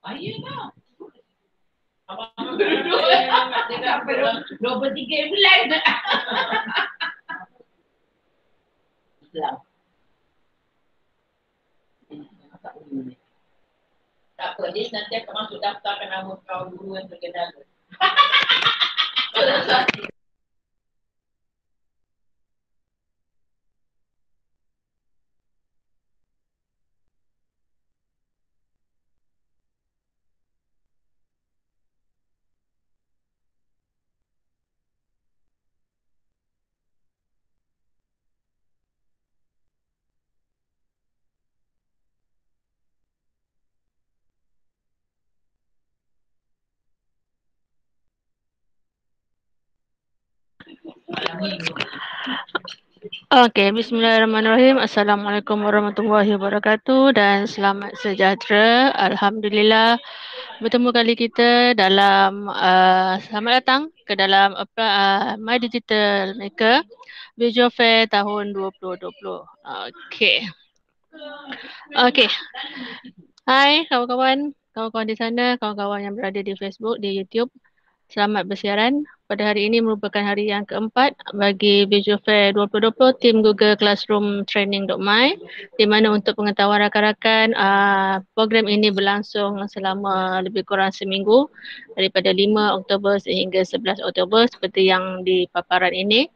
Ayah tak. Abang Abang Abang dua Abang Abang Abang Abang Abang Abang Abang Abang Abang tak apa, dia nanti akan masuk daftar nama kau guru yang terkenal. Tak Okey, bismillahirrahmanirrahim. Assalamualaikum warahmatullahi wabarakatuh dan selamat sejahtera. Alhamdulillah bertemu kali kita dalam uh, selamat datang ke dalam uh, My Digital Maker Visual Fair tahun 2020. Okey. Okey. Hai kawan-kawan, kawan-kawan di sana, kawan-kawan yang berada di Facebook, di YouTube. Selamat bersiaran pada hari ini merupakan hari yang keempat bagi Visual Fair 2020 tim Google Classroom Training.my di mana untuk pengetahuan rakan-rakan ah, program ini berlangsung selama lebih kurang seminggu daripada 5 Oktober sehingga 11 Oktober seperti yang di paparan ini.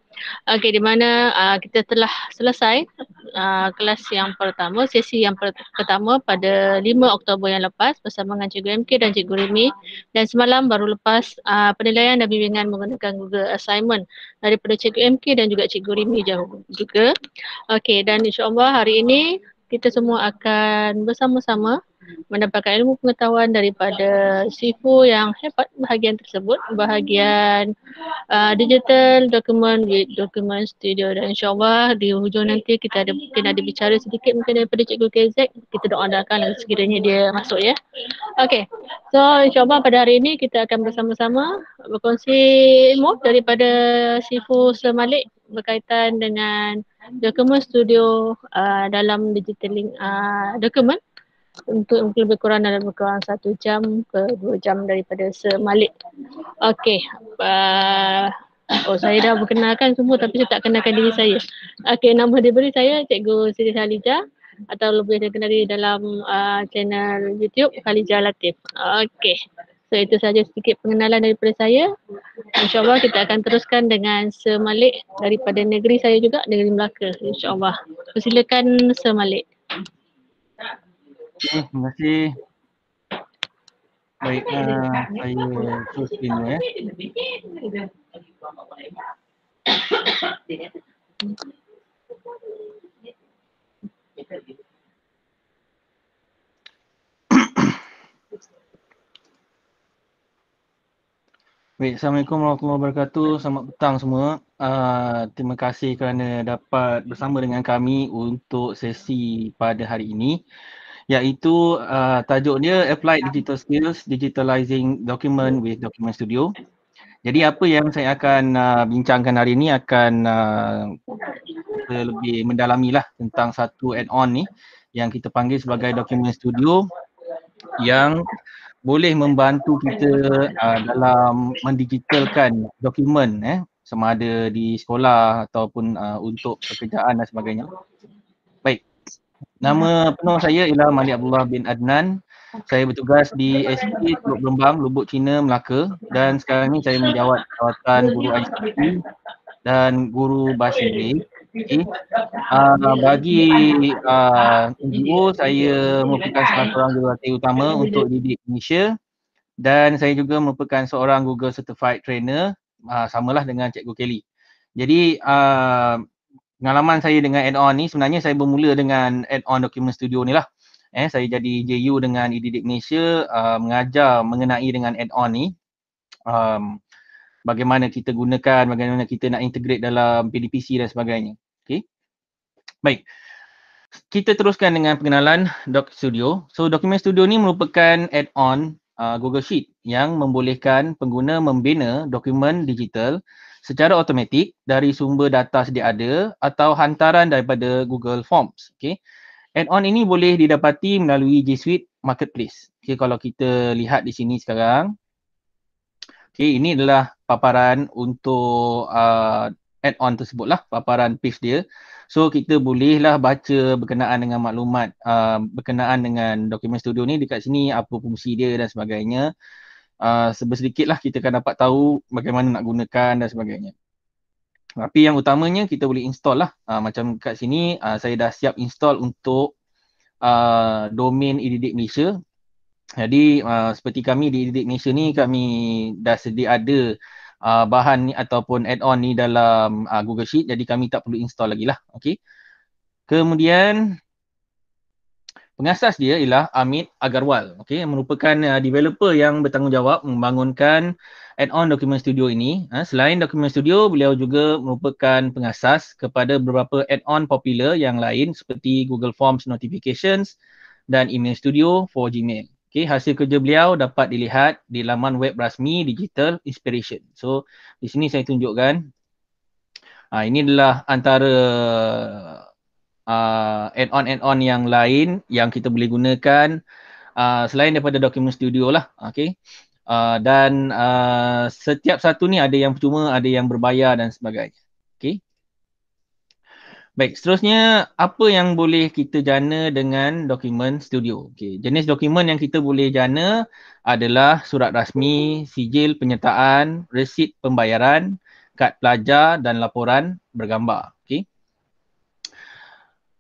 Okey, di mana uh, kita telah selesai uh, kelas yang pertama, sesi yang per- pertama pada 5 Oktober yang lepas bersama dengan Cikgu MK dan Cikgu Rimi dan semalam baru lepas uh, penilaian dan bimbingan menggunakan Google Assignment daripada Cikgu MK dan juga Cikgu jauh juga. Okey, dan insyaAllah hari ini kita semua akan bersama-sama mendapatkan ilmu pengetahuan daripada sifu yang hebat bahagian tersebut bahagian uh, digital dokumen with dokumen studio dan insyaallah di hujung nanti kita ada mungkin ada bicara sedikit mungkin daripada cikgu KZ kita doakan lah sekiranya dia masuk ya okey so insyaallah pada hari ini kita akan bersama-sama berkongsi ilmu daripada sifu semalik berkaitan dengan dokumen studio uh, dalam digitaling uh, dokumen untuk lebih kurang dalam lebih kurang satu jam ke dua jam daripada semalik. Okey. Uh, oh saya dah berkenalkan semua tapi saya tak kenalkan diri saya. Okey nama diberi saya Cikgu Siti Khalija atau lebih dikenali dalam uh, channel YouTube Khalijah Latif. Okey. So itu saja sedikit pengenalan daripada saya. InsyaAllah kita akan teruskan dengan Semalik daripada negeri saya juga, negeri Melaka. InsyaAllah. Persilakan Semalik. Okay, terima kasih. Baik, uh, saya terus pin ya. Eh. Baik, Assalamualaikum warahmatullahi wabarakatuh. Selamat petang semua. Uh, terima kasih kerana dapat bersama dengan kami untuk sesi pada hari ini iaitu uh, tajuknya Applied Digital Skills Digitalizing Document with Document Studio. Jadi apa yang saya akan uh, bincangkan hari ini akan uh, lebih mendalami lah tentang satu add-on ni yang kita panggil sebagai Document Studio yang boleh membantu kita uh, dalam mendigitalkan dokumen eh sama ada di sekolah ataupun uh, untuk pekerjaan dan sebagainya. Nama penuh saya ialah Mali Abdullah bin Adnan. Saya bertugas di SP Teluk Gelombang, Lubuk Cina, Melaka dan sekarang ini saya menjawat jawatan Guru ICT dan Guru Bahasa Inggeris. Okay. Uh, bagi uh, ah, NGO, saya merupakan salah seorang jurulatih utama untuk didik Malaysia dan saya juga merupakan seorang Google Certified Trainer uh, samalah dengan Cikgu Kelly. Jadi uh, pengalaman saya dengan add-on ni sebenarnya saya bermula dengan add-on document studio ni lah eh saya jadi JU dengan Ididik e Malaysia uh, mengajar mengenai dengan add-on ni um, bagaimana kita gunakan bagaimana kita nak integrate dalam PDPC dan sebagainya Okay, baik kita teruskan dengan pengenalan Doc Studio. So Document Studio ni merupakan add-on uh, Google Sheet yang membolehkan pengguna membina dokumen digital secara automatik dari sumber data sedia ada atau hantaran daripada Google Forms. Okay. Add-on ini boleh didapati melalui G Suite Marketplace. Okay, kalau kita lihat di sini sekarang, okay, ini adalah paparan untuk uh, add-on tersebut lah, paparan page dia. So kita bolehlah baca berkenaan dengan maklumat uh, berkenaan dengan Document Studio ni dekat sini apa fungsi dia dan sebagainya uh, ah, sedikit lah kita akan dapat tahu bagaimana nak gunakan dan sebagainya. Tapi yang utamanya kita boleh install lah. Uh, macam kat sini uh, saya dah siap install untuk uh, domain Ididik e Malaysia. Jadi uh, seperti kami di Ididik e Malaysia ni kami dah sedia ada uh, bahan ni ataupun add-on ni dalam uh, Google Sheet. Jadi kami tak perlu install lagi lah. Okay. Kemudian Pengasas dia ialah Amit Agarwal, okay, merupakan uh, developer yang bertanggungjawab membangunkan add-on Document Studio ini. Ha, selain Document Studio, beliau juga merupakan pengasas kepada beberapa add-on popular yang lain seperti Google Forms Notifications dan Email Studio for Gmail. Okay, hasil kerja beliau dapat dilihat di laman web rasmi Digital Inspiration. So, di sini saya tunjukkan. Ha, ini adalah antara uh, add-on add-on yang lain yang kita boleh gunakan uh, selain daripada Document Studio lah. Okay. Uh, dan uh, setiap satu ni ada yang percuma, ada yang berbayar dan sebagainya. Okay. Baik, seterusnya apa yang boleh kita jana dengan Document Studio? Okay. Jenis dokumen yang kita boleh jana adalah surat rasmi, sijil penyertaan, resit pembayaran, kad pelajar dan laporan bergambar. Okay.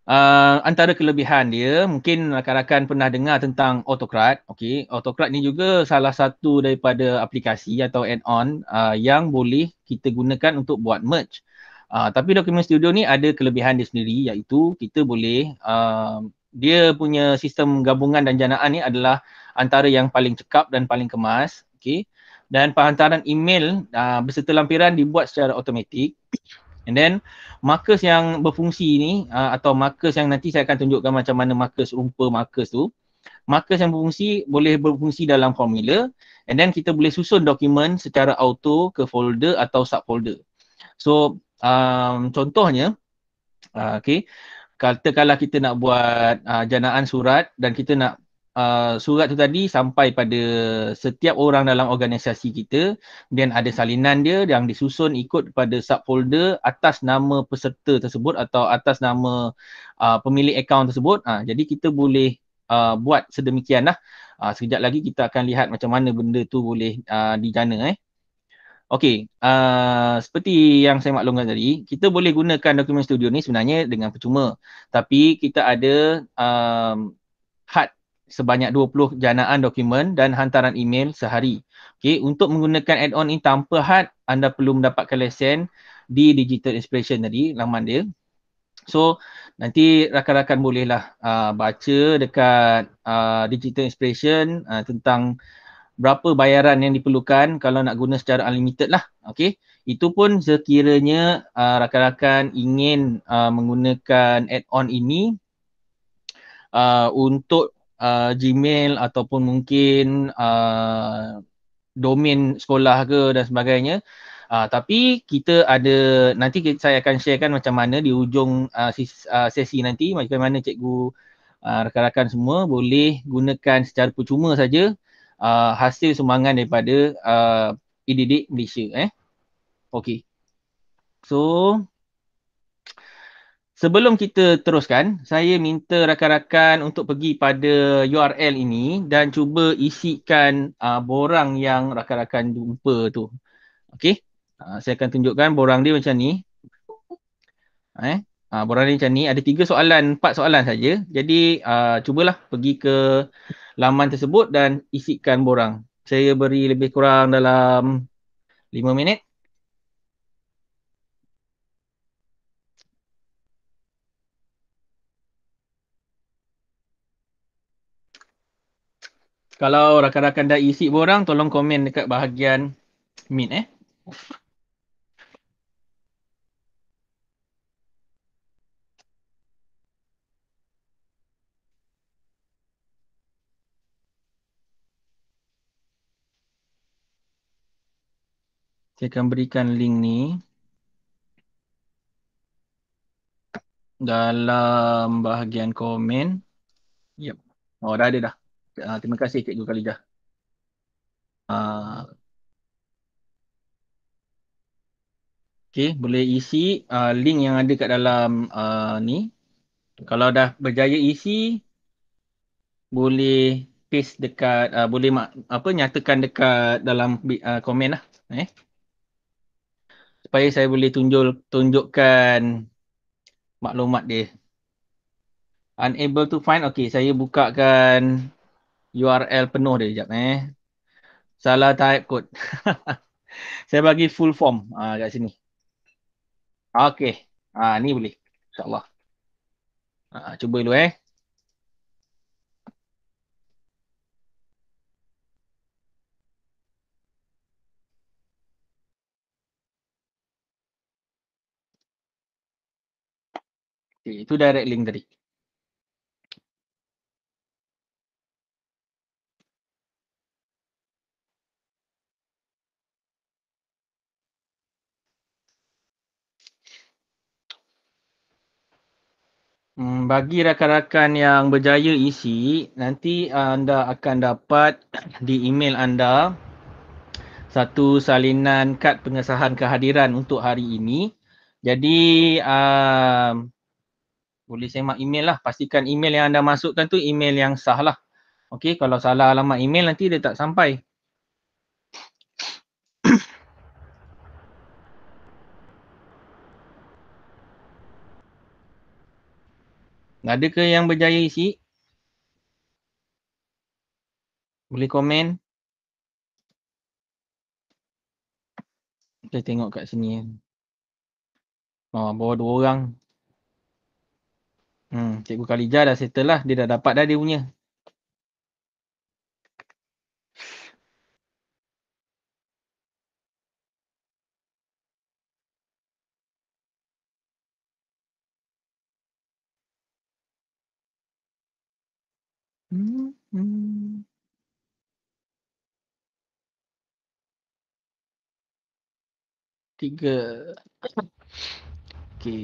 Uh, antara kelebihan dia mungkin rakan-rakan pernah dengar tentang Autocrat. Okey, Autocrat ni juga salah satu daripada aplikasi atau add-on uh, yang boleh kita gunakan untuk buat merge. Uh, tapi Document Studio ni ada kelebihan dia sendiri iaitu kita boleh uh, dia punya sistem gabungan dan janaan ni adalah antara yang paling cekap dan paling kemas. Okey. Dan penghantaran email uh, beserta lampiran dibuat secara automatik. And then markers yang berfungsi ni uh, atau markers yang nanti saya akan tunjukkan macam mana markers rupa markers tu. Markers yang berfungsi boleh berfungsi dalam formula and then kita boleh susun dokumen secara auto ke folder atau subfolder. So um, contohnya uh, okay, katakanlah kita nak buat uh, janaan surat dan kita nak uh, surat tu tadi sampai pada setiap orang dalam organisasi kita dan ada salinan dia yang disusun ikut pada subfolder atas nama peserta tersebut atau atas nama uh, pemilik akaun tersebut uh, jadi kita boleh uh, buat sedemikian lah uh, sekejap lagi kita akan lihat macam mana benda tu boleh uh, dijana eh Okey, uh, seperti yang saya maklumkan tadi, kita boleh gunakan dokumen Studio ni sebenarnya dengan percuma. Tapi kita ada uh, sebanyak 20 janaan dokumen dan hantaran email sehari. Okey, untuk menggunakan add-on ini tanpa had, anda perlu mendapatkan lesen di Digital Inspiration tadi, laman dia. So, nanti rakan-rakan bolehlah uh, baca dekat uh, Digital Inspiration uh, tentang berapa bayaran yang diperlukan kalau nak guna secara unlimited lah. Okey. Itu pun sekiranya uh, rakan-rakan ingin uh, menggunakan add-on ini uh, untuk uh, Gmail ataupun mungkin uh, domain sekolah ke dan sebagainya. Uh, tapi kita ada nanti saya akan sharekan macam mana di ujung uh, uh, sesi, nanti macam mana cikgu uh, rakan-rakan semua boleh gunakan secara percuma saja uh, hasil sumbangan daripada uh, IDD Malaysia eh. Okey. So, sebelum kita teruskan, saya minta rakan-rakan untuk pergi pada URL ini dan cuba isikan uh, borang yang rakan-rakan jumpa tu. Okey. Uh, saya akan tunjukkan borang dia macam ni. Eh, uh, borang dia macam ni. Ada tiga soalan, empat soalan saja. Jadi, uh, cubalah pergi ke laman tersebut dan isikan borang. Saya beri lebih kurang dalam lima minit. Kalau rakan-rakan dah isi borang, tolong komen dekat bahagian min eh. Saya akan berikan link ni dalam bahagian komen. Yep. Oh, dah ada dah uh, terima kasih Cikgu Khalidah. Uh, ah. okay, boleh isi uh, link yang ada kat dalam uh, ni. Kalau dah berjaya isi, boleh paste dekat, uh, boleh mak, apa nyatakan dekat dalam uh, komen lah. Eh. Supaya saya boleh tunjul, tunjukkan maklumat dia. Unable to find, okay saya bukakan URL penuh dia sekejap eh. Salah type code. Saya bagi full form uh, kat sini. Okay. Uh, ah, ni boleh. InsyaAllah. Uh, cuba dulu eh. Okay, itu direct link tadi. bagi rakan-rakan yang berjaya isi, nanti uh, anda akan dapat di email anda satu salinan kad pengesahan kehadiran untuk hari ini. Jadi um, boleh semak email lah. Pastikan email yang anda masukkan tu email yang sah lah. Okey, kalau salah alamat email nanti dia tak sampai. Ada ke yang berjaya isi? Boleh komen. Kita tengok kat sini. Oh, bawah dua orang. Hmm, Cikgu Khalijah dah settle lah. Dia dah dapat dah dia punya. tiga. Okey.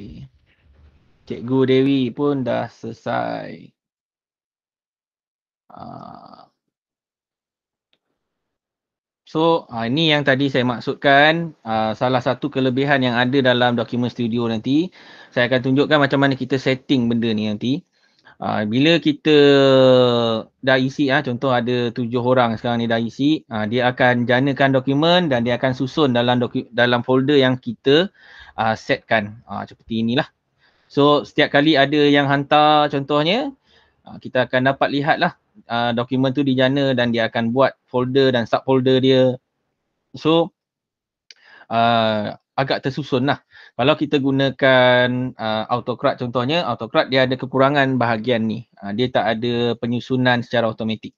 Cikgu Dewi pun dah selesai. Ah. So ah, ini yang tadi saya maksudkan ah, salah satu kelebihan yang ada dalam dokumen studio nanti. Saya akan tunjukkan macam mana kita setting benda ni nanti. Uh, bila kita dah isi uh, contoh ada tujuh orang sekarang ni dah isi uh, dia akan janakan dokumen dan dia akan susun dalam doku- dalam folder yang kita uh, setkan uh, seperti inilah. So setiap kali ada yang hantar contohnya uh, kita akan dapat lihatlah uh, dokumen tu dijana dan dia akan buat folder dan subfolder dia. So uh, agak tersusun lah. Kalau kita gunakan uh, autocrat contohnya, autocrat dia ada kekurangan bahagian ni. Uh, dia tak ada penyusunan secara automatik.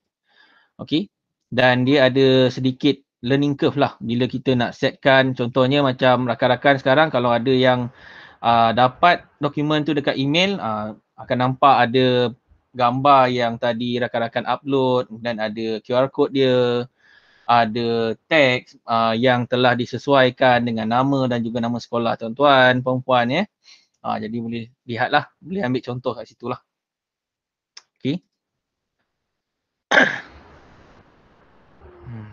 Okay. Dan dia ada sedikit learning curve lah bila kita nak setkan contohnya macam rakan-rakan sekarang kalau ada yang uh, dapat dokumen tu dekat email uh, akan nampak ada gambar yang tadi rakan-rakan upload dan ada QR code dia ada teks uh, yang telah disesuaikan dengan nama dan juga nama sekolah tuan-tuan, perempuan ya. Uh, jadi boleh lihatlah, boleh ambil contoh kat situ lah. Okay. Hmm.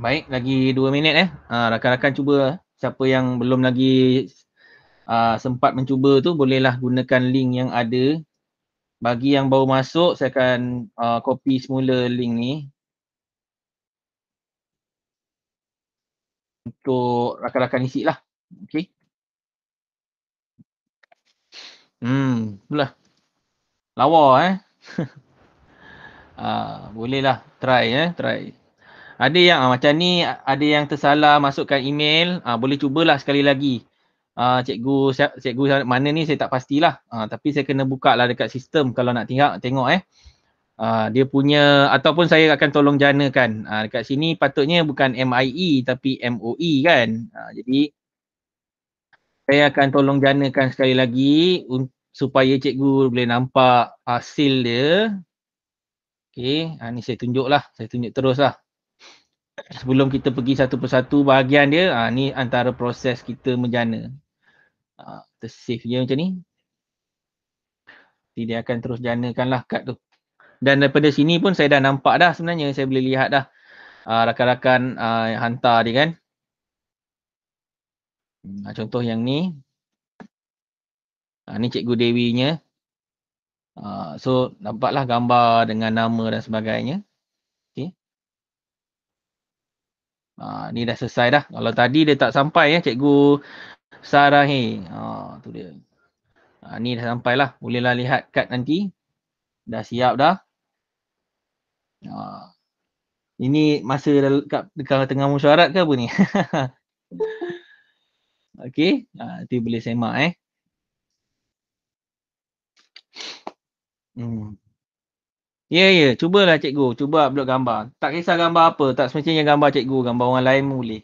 Baik, lagi dua minit eh. Uh, rakan-rakan cuba siapa yang belum lagi uh, sempat mencuba tu bolehlah gunakan link yang ada bagi yang baru masuk, saya akan uh, copy semula link ni untuk rakan-rakan isi lah. Okay. Hmm, itulah. Lawa eh. ah, boleh lah. Try eh, try. Ada yang ah, macam ni, ada yang tersalah masukkan email. Ah, boleh cubalah sekali lagi. Ah, cikgu, cikgu mana ni saya tak pastilah. Ah, tapi saya kena buka lah dekat sistem kalau nak tengok, tengok eh. Ah, dia punya ataupun saya akan tolong janakan uh, ah, dekat sini patutnya bukan MIE tapi MOE kan. Uh, jadi saya akan tolong jana kan sekali lagi supaya cikgu boleh nampak hasil dia. Okey, uh, ni saya tunjuklah. Saya tunjuk teruslah. Sebelum kita pergi satu persatu bahagian dia, uh, ni antara proses kita menjana. Uh, kita dia macam ni. Jadi dia akan terus janakanlah kad tu dan daripada sini pun saya dah nampak dah sebenarnya saya boleh lihat dah ah, rakan-rakan uh, yang hantar dia kan uh, contoh yang ni uh, ni cikgu Dewi nya uh, so nampaklah gambar dengan nama dan sebagainya okay. uh, ni dah selesai dah kalau tadi dia tak sampai ya cikgu Sarahi uh, eh. tu dia uh, ni dah sampai lah bolehlah lihat kad nanti dah siap dah Uh, ini masa dekat, dekat tengah musyarat ke apa ni? Okey, ha, nanti boleh semak eh. Hmm. Ya, yeah, ya. Yeah. Cubalah cikgu. Cuba upload gambar. Tak kisah gambar apa. Tak semestinya gambar cikgu. Gambar orang lain pun boleh.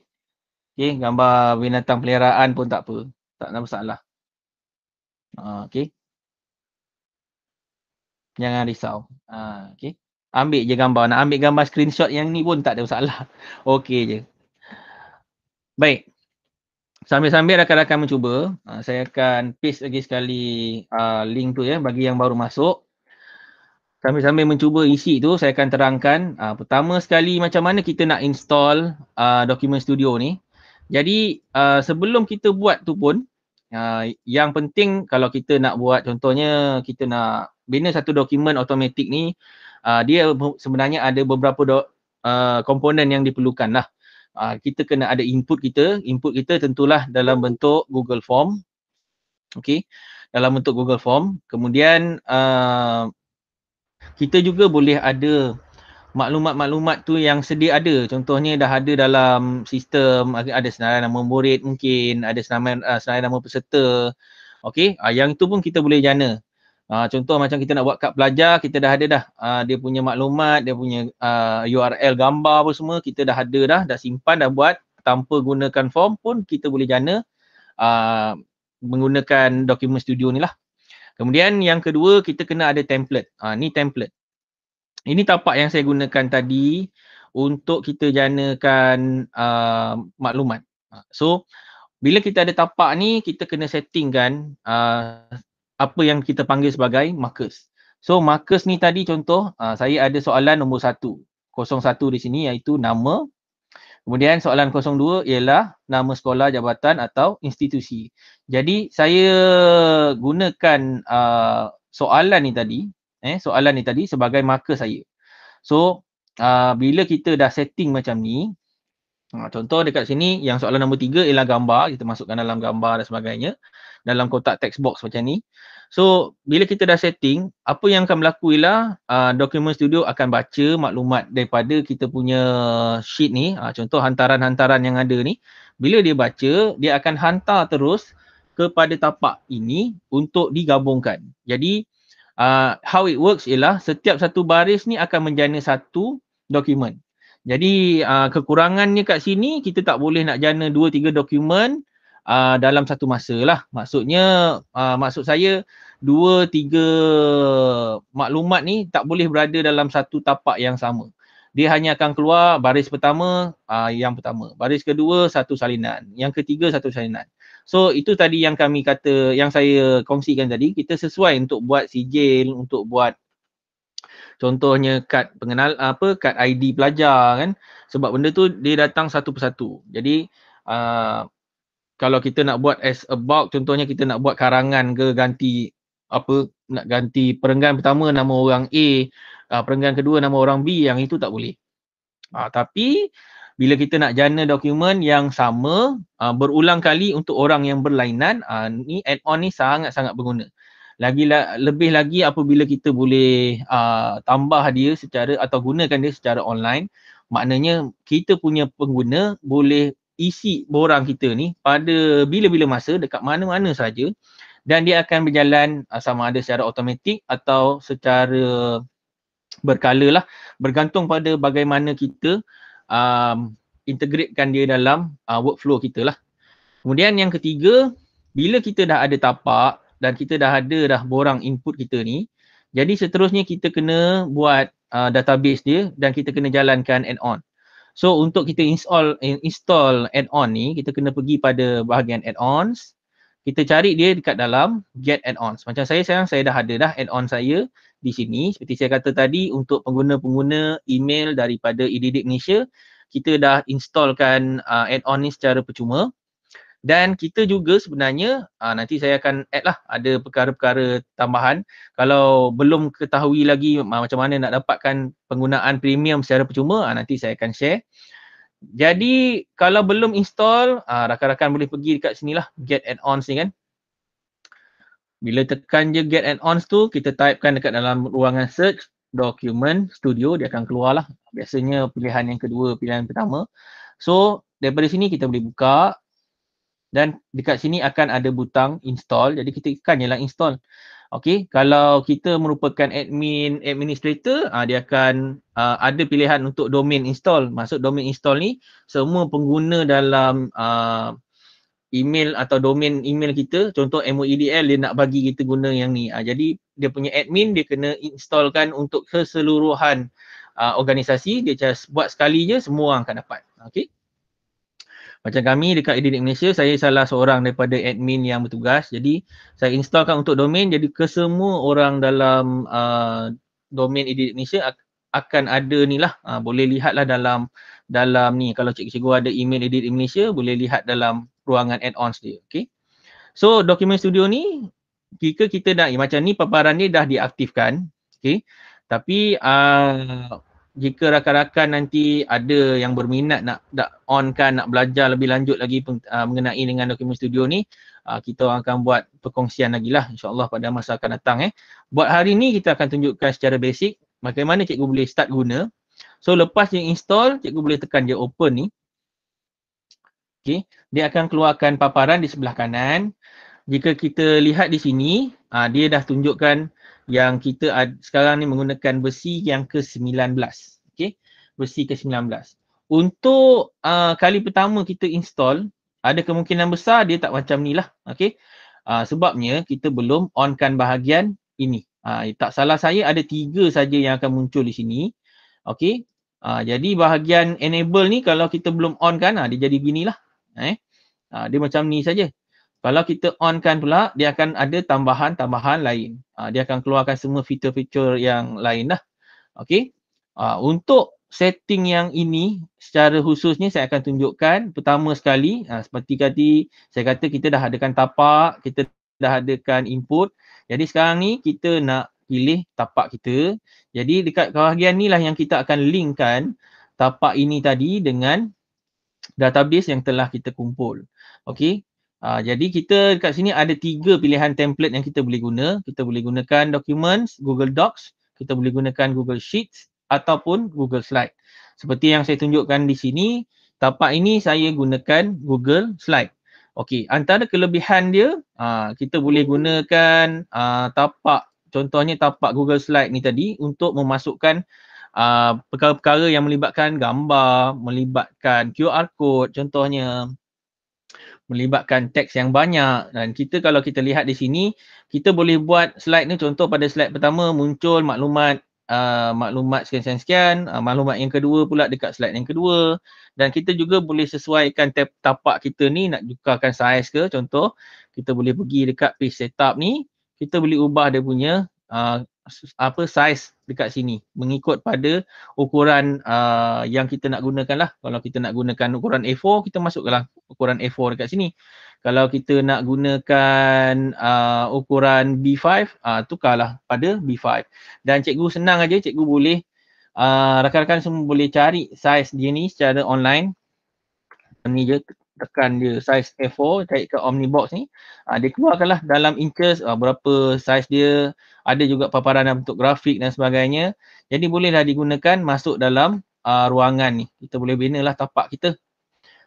Okey, gambar binatang peliharaan pun tak apa. Tak ada masalah. Uh, Okey. Jangan risau. Uh, Okey. Ambil je gambar. Nak ambil gambar screenshot yang ni pun tak ada masalah. Okey je. Baik. Sambil-sambil rakan-rakan mencuba, ha, saya akan paste lagi sekali ha, link tu ya bagi yang baru masuk. Sambil-sambil mencuba isi tu, saya akan terangkan ha, pertama sekali macam mana kita nak install Document Studio ni. Jadi sebelum kita buat tu pun, yang penting kalau kita nak buat contohnya kita nak bina satu dokumen automatik ni, Ah, dia sebenarnya ada beberapa do, uh, komponen yang diperlukan lah. Uh, kita kena ada input kita, input kita tentulah dalam bentuk Google Form. Okay, dalam bentuk Google Form. Kemudian uh, kita juga boleh ada maklumat-maklumat tu yang sedia ada. Contohnya dah ada dalam sistem, ada senarai nama murid mungkin, ada senarai, uh, senarai nama peserta. Okay, uh, yang itu pun kita boleh jana. Uh, contoh macam kita nak buat kad pelajar, kita dah ada dah uh, dia punya maklumat, dia punya uh, ha, URL gambar apa semua, kita dah ada dah, dah simpan, dah buat tanpa gunakan form pun kita boleh jana uh, menggunakan dokumen studio ni lah. Kemudian yang kedua, kita kena ada template. Uh, ni template. Ini tapak yang saya gunakan tadi untuk kita janakan uh, maklumat. So, bila kita ada tapak ni, kita kena settingkan uh, apa yang kita panggil sebagai markers. So markers ni tadi contoh uh, saya ada soalan nombor 1. 01 di sini iaitu nama. Kemudian soalan 02 ialah nama sekolah, jabatan atau institusi. Jadi saya gunakan uh, soalan ni tadi, eh soalan ni tadi sebagai markers saya. So uh, bila kita dah setting macam ni, Ha, contoh dekat sini yang soalan nombor tiga ialah gambar. Kita masukkan dalam gambar dan sebagainya. Dalam kotak text box macam ni. So bila kita dah setting, apa yang akan berlaku ialah uh, ah, Document Studio akan baca maklumat daripada kita punya sheet ni. Uh, contoh hantaran-hantaran yang ada ni. Bila dia baca, dia akan hantar terus kepada tapak ini untuk digabungkan. Jadi uh, how it works ialah setiap satu baris ni akan menjana satu dokumen. Jadi uh, ah, kekurangannya kat sini kita tak boleh nak jana dua tiga dokumen uh, dalam satu masa lah. Maksudnya uh, maksud saya dua tiga maklumat ni tak boleh berada dalam satu tapak yang sama. Dia hanya akan keluar baris pertama uh, yang pertama. Baris kedua satu salinan, yang ketiga satu salinan. So itu tadi yang kami kata yang saya kongsikan tadi kita sesuai untuk buat sijil untuk buat Contohnya kad pengenal apa kad ID pelajar kan. Sebab benda tu dia datang satu persatu. Jadi uh, kalau kita nak buat as a bulk contohnya kita nak buat karangan ke ganti apa nak ganti perenggan pertama nama orang A, uh, perenggan kedua nama orang B yang itu tak boleh. Uh, tapi bila kita nak jana dokumen yang sama uh, berulang kali untuk orang yang berlainan uh, ni add on ni sangat-sangat berguna lagi lebih lagi apabila kita boleh uh, tambah dia secara atau gunakan dia secara online maknanya kita punya pengguna boleh isi borang kita ni pada bila-bila masa dekat mana-mana saja dan dia akan berjalan uh, sama ada secara automatik atau secara berkala lah bergantung pada bagaimana kita um, integratekan dia dalam uh, workflow kita lah. Kemudian yang ketiga, bila kita dah ada tapak dan kita dah ada dah borang input kita ni jadi seterusnya kita kena buat uh, database dia dan kita kena jalankan add-on so untuk kita install install add-on ni kita kena pergi pada bahagian add-ons kita cari dia dekat dalam get add-ons macam saya sekarang saya dah ada dah add-on saya di sini seperti saya kata tadi untuk pengguna-pengguna email daripada Ididik Malaysia kita dah installkan uh, add-on ni secara percuma dan kita juga sebenarnya uh, nanti saya akan add lah ada perkara-perkara tambahan kalau belum ketahui lagi uh, macam mana nak dapatkan penggunaan premium secara percuma uh, nanti saya akan share jadi kalau belum install uh, rakan-rakan boleh pergi dekat lah get add-ons ni kan bila tekan je get add-ons tu kita typekan dekat dalam ruangan search document studio dia akan keluar lah biasanya pilihan yang kedua pilihan pertama so daripada sini kita boleh buka dan dekat sini akan ada butang install jadi kita ikan jelah install okey kalau kita merupakan admin administrator uh, dia akan uh, ada pilihan untuk domain install maksud domain install ni semua pengguna dalam uh, email atau domain email kita contoh moedl dia nak bagi kita guna yang ni uh, jadi dia punya admin dia kena installkan untuk keseluruhan uh, organisasi dia just buat sekali je semua orang akan dapat okey macam kami dekat Edit Malaysia, saya salah seorang daripada admin yang bertugas. Jadi saya installkan untuk domain jadi kesemua orang dalam uh, domain Edit Malaysia akan ada ni lah. Uh, boleh lah dalam dalam ni kalau cikgu-cikgu ada email Edit Malaysia boleh lihat dalam ruangan add-ons dia. Okay. So Document Studio ni jika kita nak macam ni paparan ni dah diaktifkan. Okay. Tapi uh, jika rakan-rakan nanti ada yang berminat nak nak onkan nak belajar lebih lanjut lagi peng, uh, mengenai dengan dokumen studio ni uh, kita akan buat perkongsian lagi lah insyaAllah pada masa akan datang eh buat hari ni kita akan tunjukkan secara basic bagaimana cikgu boleh start guna so lepas dia install cikgu boleh tekan je open ni okay. dia akan keluarkan paparan di sebelah kanan jika kita lihat di sini uh, dia dah tunjukkan yang kita ad, sekarang ni menggunakan besi yang ke-19. Okey, besi ke-19. Untuk uh, kali pertama kita install, ada kemungkinan besar dia tak macam ni lah. Okey, uh, sebabnya kita belum onkan bahagian ini. Uh, tak salah saya ada tiga saja yang akan muncul di sini. Okey, uh, jadi bahagian enable ni kalau kita belum onkan, kan, uh, dia jadi gini lah. Eh? Uh, dia macam ni saja. Kalau kita onkan pula, dia akan ada tambahan-tambahan lain. Uh, dia akan keluarkan semua fitur-fitur yang lain lah. Okay? Uh, ah, untuk setting yang ini, secara khususnya saya akan tunjukkan pertama sekali, uh, seperti tadi saya kata kita dah adakan tapak, kita dah adakan input. Jadi sekarang ni kita nak pilih tapak kita. Jadi dekat bahagian ni lah yang kita akan linkkan tapak ini tadi dengan database yang telah kita kumpul. Okey, Uh, jadi kita kat sini ada tiga pilihan template yang kita boleh guna. Kita boleh gunakan Documents, Google Docs, kita boleh gunakan Google Sheets ataupun Google Slide. Seperti yang saya tunjukkan di sini, tapak ini saya gunakan Google Slide. Okey, antara kelebihan dia, uh, kita boleh gunakan uh, tapak, contohnya tapak Google Slide ni tadi untuk memasukkan uh, perkara-perkara yang melibatkan gambar, melibatkan QR code contohnya, melibatkan teks yang banyak dan kita kalau kita lihat di sini kita boleh buat slide ni contoh pada slide pertama muncul maklumat uh, maklumat sekian-sekian uh, maklumat yang kedua pula dekat slide yang kedua dan kita juga boleh sesuaikan tap, tapak kita ni nak jukarkan saiz ke contoh kita boleh pergi dekat page setup ni kita boleh ubah dia punya uh, apa size dekat sini mengikut pada ukuran uh, yang kita nak gunakan lah kalau kita nak gunakan ukuran A4 kita masukkanlah ukuran A4 dekat sini kalau kita nak gunakan uh, ukuran B5 uh, tukarlah pada B5 dan cikgu senang aja cikgu boleh uh, rakan-rakan semua boleh cari size dia ni secara online ni je tekan dia size A4 cari ke Omnibox ni ha, dia keluarkanlah dalam inches ha, ah, berapa size dia ada juga paparan dalam bentuk grafik dan sebagainya jadi bolehlah digunakan masuk dalam uh, ruangan ni kita boleh bina lah tapak kita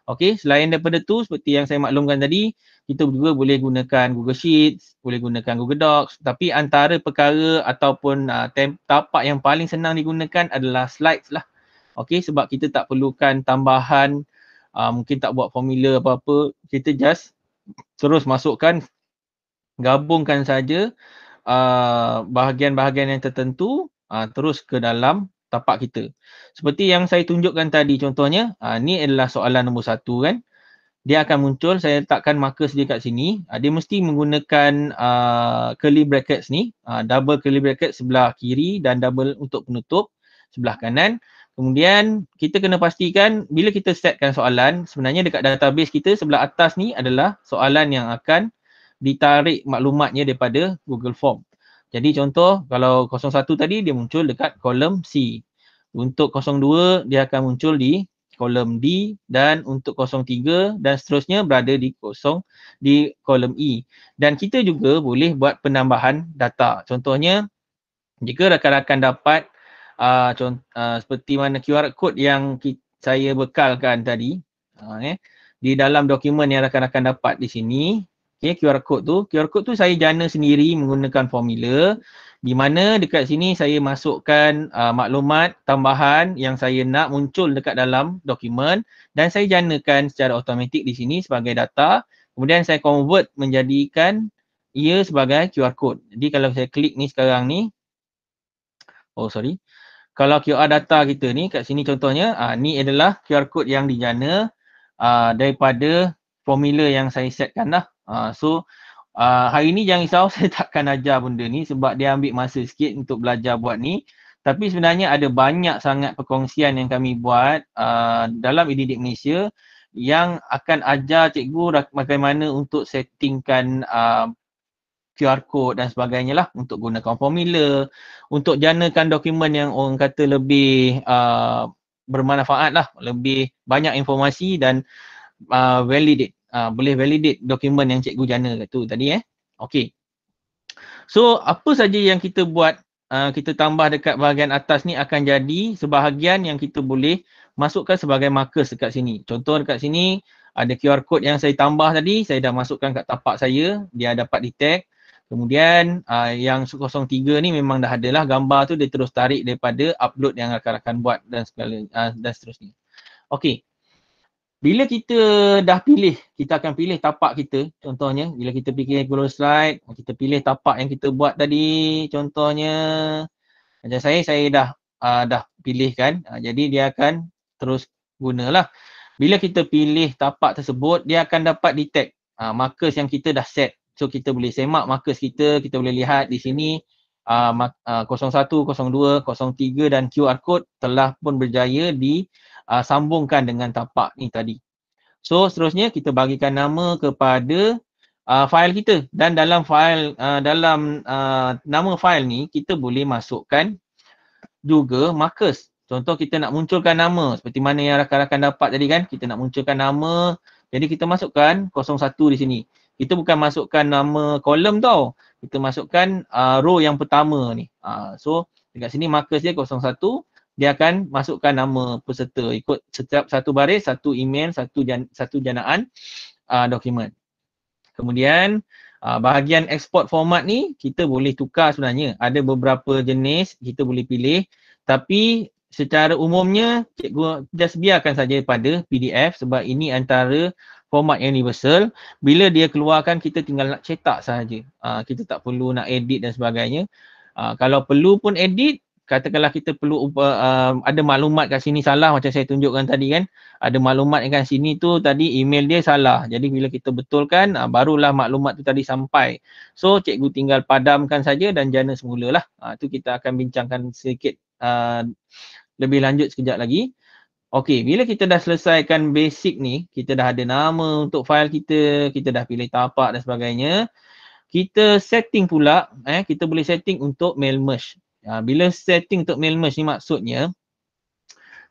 Okey, selain daripada tu seperti yang saya maklumkan tadi, kita juga boleh gunakan Google Sheets, boleh gunakan Google Docs, tapi antara perkara ataupun uh, tapak yang paling senang digunakan adalah slides lah. Okey, sebab kita tak perlukan tambahan uh, mungkin tak buat formula apa-apa kita just terus masukkan gabungkan saja uh, bahagian-bahagian yang tertentu uh, terus ke dalam tapak kita. Seperti yang saya tunjukkan tadi contohnya, uh, ni adalah soalan nombor satu kan. Dia akan muncul, saya letakkan markers dia kat sini. Uh, dia mesti menggunakan uh, curly brackets ni. Uh, double curly bracket sebelah kiri dan double untuk penutup sebelah kanan. Kemudian kita kena pastikan bila kita setkan soalan sebenarnya dekat database kita sebelah atas ni adalah soalan yang akan ditarik maklumatnya daripada Google Form. Jadi contoh kalau 01 tadi dia muncul dekat kolom C. Untuk 02 dia akan muncul di kolom D dan untuk 03 dan seterusnya berada di kosong di kolom E. Dan kita juga boleh buat penambahan data. Contohnya jika rakan-rakan dapat uh, ah, cont- uh, ah, seperti mana QR code yang ki- saya bekalkan tadi uh, eh, di dalam dokumen yang rakan-rakan dapat di sini okay, QR code tu, QR code tu saya jana sendiri menggunakan formula di mana dekat sini saya masukkan uh, maklumat tambahan yang saya nak muncul dekat dalam dokumen dan saya janakan secara automatik di sini sebagai data kemudian saya convert menjadikan ia sebagai QR code. Jadi kalau saya klik ni sekarang ni Oh sorry kalau QR data kita ni kat sini contohnya uh, ni adalah QR code yang dijana uh, daripada formula yang saya setkan lah. Uh, so uh, hari ni jangan risau saya takkan ajar benda ni sebab dia ambil masa sikit untuk belajar buat ni. Tapi sebenarnya ada banyak sangat perkongsian yang kami buat uh, dalam Edidik Malaysia yang akan ajar cikgu bagaimana untuk settingkan uh, QR code dan sebagainya lah untuk gunakan formula, untuk janakan dokumen yang orang kata lebih uh, bermanfaat lah, lebih banyak informasi dan uh, validate, uh, boleh validate dokumen yang cikgu jana kat tu tadi eh. Okay. So apa saja yang kita buat, uh, kita tambah dekat bahagian atas ni akan jadi sebahagian yang kita boleh masukkan sebagai markers dekat sini. Contoh dekat sini ada QR code yang saya tambah tadi, saya dah masukkan kat tapak saya, dia dapat detect. Kemudian uh, yang 03 ni memang dah ada lah gambar tu dia terus tarik daripada upload yang rakan-rakan buat dan segala uh, dan seterusnya. Okey. Bila kita dah pilih, kita akan pilih tapak kita contohnya bila kita pilih Google Slide, kita pilih tapak yang kita buat tadi contohnya macam saya saya dah uh, dah pilihkan. Uh, jadi dia akan terus gunalah. Bila kita pilih tapak tersebut, dia akan dapat detect uh, markers yang kita dah set So kita boleh semak markers kita, kita boleh lihat di sini uh, 01, 02, 03 dan QR code telah pun berjaya disambungkan ah, dengan tapak ni tadi. So seterusnya kita bagikan nama kepada uh, file kita dan dalam file uh, dalam uh, nama file ni kita boleh masukkan juga markers. Contoh kita nak munculkan nama seperti mana yang rakan-rakan dapat tadi kan kita nak munculkan nama jadi kita masukkan 01 di sini kita bukan masukkan nama kolom tau kita masukkan uh, row yang pertama ni uh, so dekat sini markers dia 01 dia akan masukkan nama peserta ikut setiap satu baris satu email satu jan, satu janaan uh, dokumen kemudian uh, bahagian export format ni kita boleh tukar sebenarnya ada beberapa jenis kita boleh pilih tapi secara umumnya cikgu just biarkan saja pada PDF sebab ini antara format universal bila dia keluarkan kita tinggal nak cetak sahaja uh, kita tak perlu nak edit dan sebagainya uh, kalau perlu pun edit katakanlah kita perlu uh, ada maklumat kat sini salah macam saya tunjukkan tadi kan ada maklumat kat sini tu tadi email dia salah jadi bila kita betulkan uh, barulah maklumat tu tadi sampai so cikgu tinggal padamkan saja dan jana semula lah uh, tu kita akan bincangkan sedikit uh, lebih lanjut sekejap lagi Okey, bila kita dah selesaikan basic ni, kita dah ada nama untuk file kita, kita dah pilih tapak dan sebagainya. Kita setting pula, eh, kita boleh setting untuk mail merge. Ha, bila setting untuk mail merge ni maksudnya,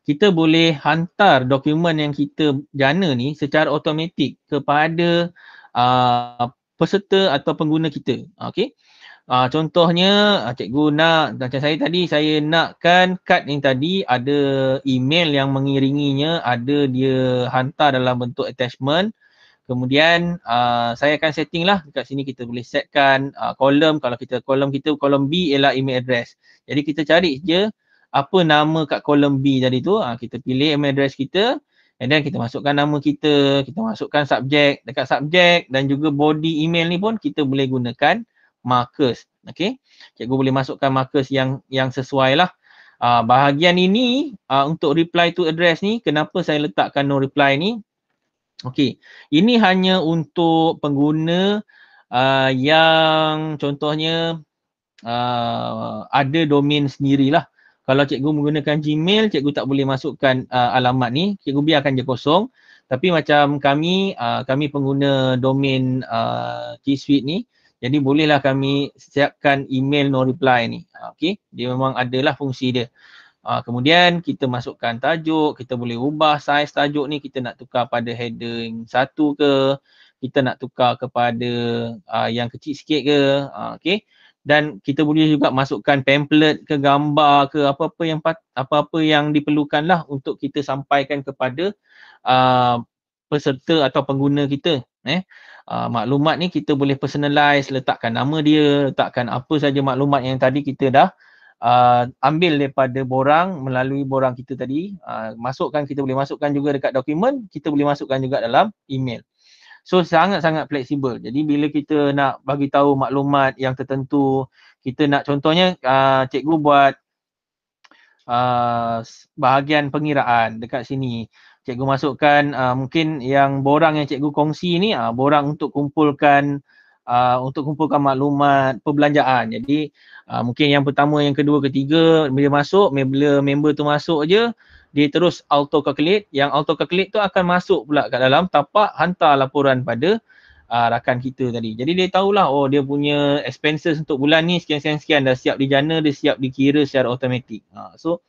kita boleh hantar dokumen yang kita jana ni secara automatik kepada uh, peserta atau pengguna kita. Okey. Uh, contohnya uh, cikgu nak macam saya tadi saya nakkan kad ni tadi ada email yang mengiringinya ada dia hantar dalam bentuk attachment kemudian uh, saya akan setting lah dekat sini kita boleh setkan uh, kolom kalau kita kolom kita kolom B ialah email address jadi kita cari je apa nama kat kolom B tadi tu uh, kita pilih email address kita and then kita masukkan nama kita kita masukkan subjek dekat subjek dan juga body email ni pun kita boleh gunakan markers. okay? Cikgu boleh masukkan markers yang yang sesuai lah. Uh, ah, bahagian ini uh, untuk reply to address ni kenapa saya letakkan no reply ni. Okay, Ini hanya untuk pengguna uh, yang contohnya uh, ada domain sendirilah. Kalau cikgu menggunakan Gmail, cikgu tak boleh masukkan uh, alamat ni. Cikgu biarkan je kosong. Tapi macam kami, uh, kami pengguna domain uh, G Suite ni, jadi bolehlah kami siapkan email no reply ni. Ha, okay? dia memang adalah fungsi dia. Uh, kemudian kita masukkan tajuk, kita boleh ubah saiz tajuk ni kita nak tukar pada heading satu ke kita nak tukar kepada uh, yang kecil sikit ke uh, okay. dan kita boleh juga masukkan template ke gambar ke apa-apa yang apa-apa yang diperlukan lah untuk kita sampaikan kepada uh, peserta atau pengguna kita eh aa, ah, maklumat ni kita boleh personalize, letakkan nama dia, letakkan apa saja maklumat yang tadi kita dah aa, ah, ambil daripada borang melalui borang kita tadi. Aa, ah, masukkan, kita boleh masukkan juga dekat dokumen, kita boleh masukkan juga dalam email. So sangat-sangat fleksibel. Jadi bila kita nak bagi tahu maklumat yang tertentu, kita nak contohnya aa, cikgu buat aa, bahagian pengiraan dekat sini cikgu masukkan uh, mungkin yang borang yang cikgu kongsi ni uh, borang untuk kumpulkan uh, untuk kumpulkan maklumat perbelanjaan jadi uh, mungkin yang pertama yang kedua ketiga bila masuk bila member tu masuk aje dia terus auto calculate yang auto calculate tu akan masuk pula kat dalam tapak hantar laporan pada uh, rakan kita tadi jadi dia tahulah oh dia punya expenses untuk bulan ni sekian sekian sekian dah siap dijana dia siap dikira secara automatik uh, so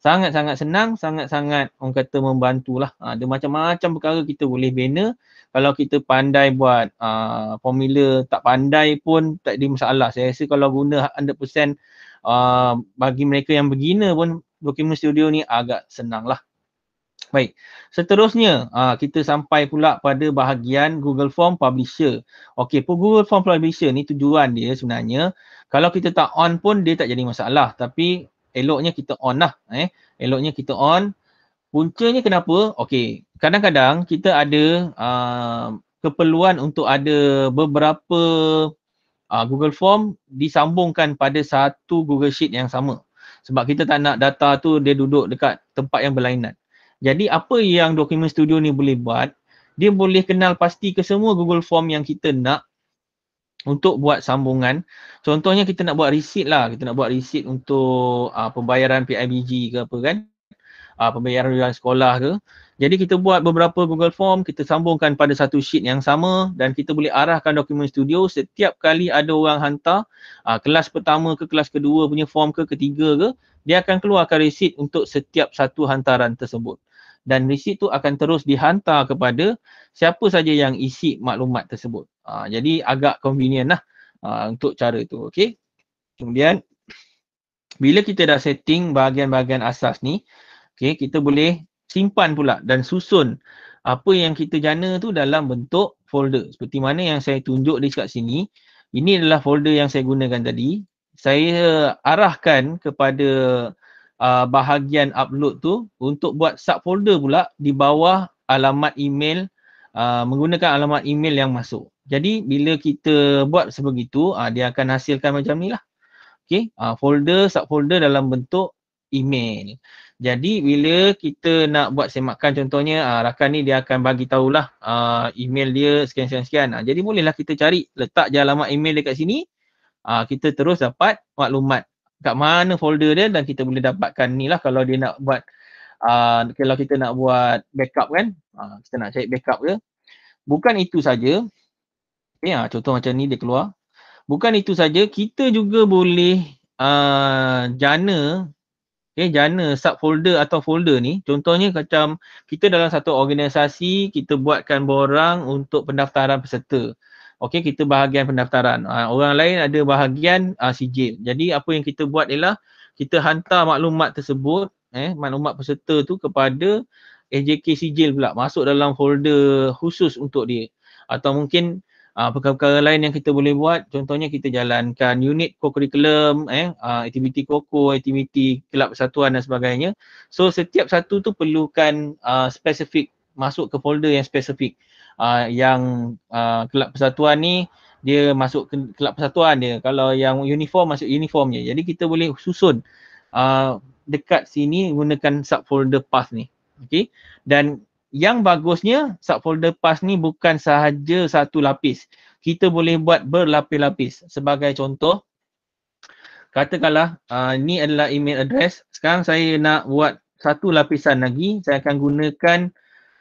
sangat-sangat senang, sangat-sangat orang kata membantulah. Ha, ah, ada macam-macam perkara kita boleh bina. Kalau kita pandai buat uh, formula, tak pandai pun tak ada masalah. Saya rasa kalau guna 100% uh, ah, bagi mereka yang beginner pun Document Studio ni agak senang lah. Baik, seterusnya uh, kita sampai pula pada bahagian Google Form Publisher. Okey, pun Google Form Publisher ni tujuan dia sebenarnya kalau kita tak on pun dia tak jadi masalah. Tapi eloknya kita on lah eh eloknya kita on puncanya kenapa okey kadang-kadang kita ada uh, keperluan untuk ada beberapa uh, Google Form disambungkan pada satu Google Sheet yang sama sebab kita tak nak data tu dia duduk dekat tempat yang berlainan jadi apa yang Document Studio ni boleh buat dia boleh kenal pasti ke semua Google Form yang kita nak untuk buat sambungan contohnya kita nak buat receipt lah kita nak buat receipt untuk uh, pembayaran PIBG ke apa kan uh, pembayaran dalam sekolah ke jadi kita buat beberapa Google Form kita sambungkan pada satu sheet yang sama dan kita boleh arahkan dokumen studio setiap kali ada orang hantar uh, kelas pertama ke kelas kedua punya form ke ketiga ke dia akan keluarkan receipt untuk setiap satu hantaran tersebut dan receipt tu akan terus dihantar kepada siapa saja yang isi maklumat tersebut Ha, jadi agak convenient lah ha, untuk cara tu. Okay. Kemudian bila kita dah setting bahagian-bahagian asas ni, okay, kita boleh simpan pula dan susun apa yang kita jana tu dalam bentuk folder. Seperti mana yang saya tunjuk di kat sini. Ini adalah folder yang saya gunakan tadi. Saya arahkan kepada uh, bahagian upload tu untuk buat subfolder pula di bawah alamat email uh, menggunakan alamat email yang masuk. Jadi bila kita buat sebegitu, uh, dia akan hasilkan macam ni lah. Okay, uh, folder, subfolder dalam bentuk email. Jadi bila kita nak buat semakan contohnya uh, rakan ni dia akan bagi tahulah uh, email dia sekian-sekian. Uh, jadi bolehlah kita cari letak je alamat email dekat sini. Uh, kita terus dapat maklumat kat mana folder dia dan kita boleh dapatkan ni lah kalau dia nak buat uh, kalau kita nak buat backup kan. Uh, kita nak cari backup dia. Bukan itu saja. Ya, contoh macam ni dia keluar. Bukan itu saja, kita juga boleh uh, jana okay, eh, jana subfolder atau folder ni. Contohnya macam kita dalam satu organisasi, kita buatkan borang untuk pendaftaran peserta. Okey, kita bahagian pendaftaran. Uh, orang lain ada bahagian uh, sijil. Jadi apa yang kita buat ialah kita hantar maklumat tersebut, eh, maklumat peserta tu kepada AJK sijil pula. Masuk dalam folder khusus untuk dia. Atau mungkin uh, perkara-perkara lain yang kita boleh buat contohnya kita jalankan unit co-curriculum eh uh, aktiviti koko aktiviti kelab persatuan dan sebagainya so setiap satu tu perlukan uh, ah, spesifik masuk ke folder yang spesifik uh, yang uh, kelab persatuan ni dia masuk ke kelab persatuan dia kalau yang uniform masuk uniformnya jadi kita boleh susun uh, dekat sini gunakan subfolder path ni okay? dan yang bagusnya subfolder pas ni bukan sahaja satu lapis. Kita boleh buat berlapis-lapis. Sebagai contoh, katakanlah uh, ni adalah email address. Sekarang saya nak buat satu lapisan lagi. Saya akan gunakan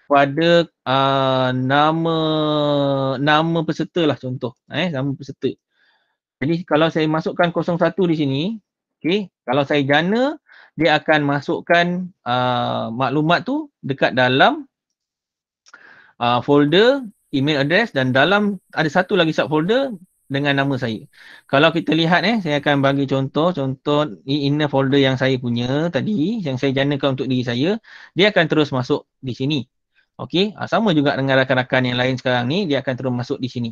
pada uh, nama nama peserta lah contoh. Eh, nama peserta. Jadi kalau saya masukkan 01 di sini, okay, kalau saya jana, dia akan masukkan uh, maklumat tu dekat dalam uh, folder, email address dan dalam ada satu lagi subfolder dengan nama saya. Kalau kita lihat eh, saya akan bagi contoh, contoh ni inner folder yang saya punya tadi, yang saya janakan untuk diri saya, dia akan terus masuk di sini. Okey, ah, sama juga dengan rakan-rakan yang lain sekarang ni, dia akan terus masuk di sini.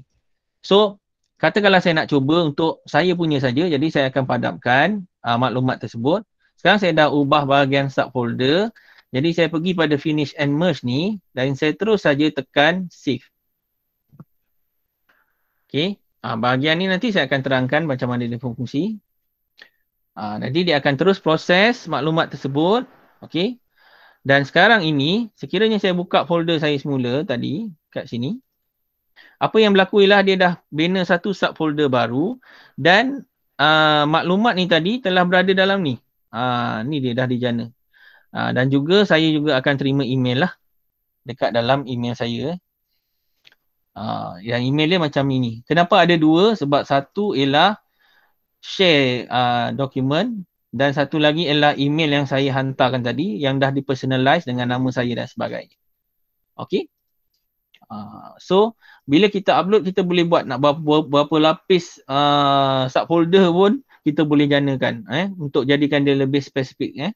So, katakanlah saya nak cuba untuk saya punya saja, jadi saya akan padamkan uh, maklumat tersebut. Sekarang saya dah ubah bahagian subfolder, jadi saya pergi pada finish and merge ni dan saya terus saja tekan save. Okey, ha, bahagian ni nanti saya akan terangkan macam mana dia fungsi. Ha, ah, nanti dia akan terus proses maklumat tersebut. Okey. Dan sekarang ini, sekiranya saya buka folder saya semula tadi kat sini, apa yang berlaku ialah dia dah bina satu subfolder baru dan uh, maklumat ni tadi telah berada dalam ni. Uh, ni dia dah dijana. Ha, dan juga saya juga akan terima email lah dekat dalam email saya. Ha, yang email dia macam ini. Kenapa ada dua? Sebab satu ialah share uh, ah, dokumen dan satu lagi ialah email yang saya hantarkan tadi yang dah dipersonalize dengan nama saya dan sebagainya. Okay? Uh, so, bila kita upload kita boleh buat nak berapa, berapa lapis uh, subfolder pun kita boleh janakan eh, untuk jadikan dia lebih spesifik. Eh.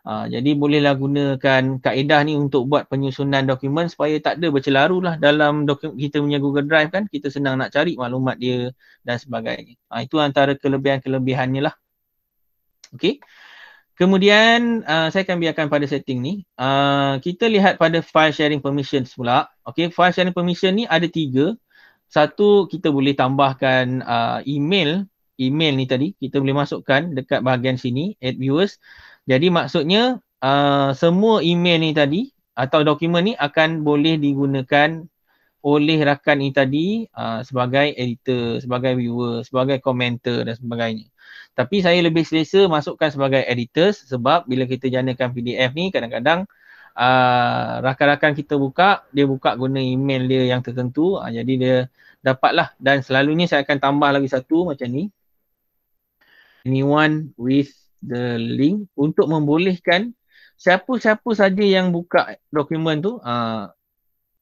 Ah, jadi bolehlah gunakan kaedah ni untuk buat penyusunan dokumen supaya tak ada bercelaru lah dalam dokumen kita punya Google Drive kan. Kita senang nak cari maklumat dia dan sebagainya. Ha, itu antara kelebihan-kelebihannya lah. Okay. Kemudian uh, saya akan biarkan pada setting ni. Uh, kita lihat pada file sharing permissions pula. Okay, file sharing permission ni ada tiga. Satu kita boleh tambahkan uh, email. Email ni tadi kita boleh masukkan dekat bahagian sini. Add viewers. Jadi maksudnya uh, semua email ni tadi atau dokumen ni akan boleh digunakan oleh rakan ini tadi uh, sebagai editor, sebagai viewer, sebagai komentar dan sebagainya. Tapi saya lebih selesa masukkan sebagai editors sebab bila kita janakan PDF ni kadang-kadang uh, rakan-rakan kita buka, dia buka guna email dia yang tertentu. Uh, jadi dia dapatlah dan selalunya saya akan tambah lagi satu macam ni. Anyone with the link untuk membolehkan siapa-siapa saja yang buka dokumen tu uh,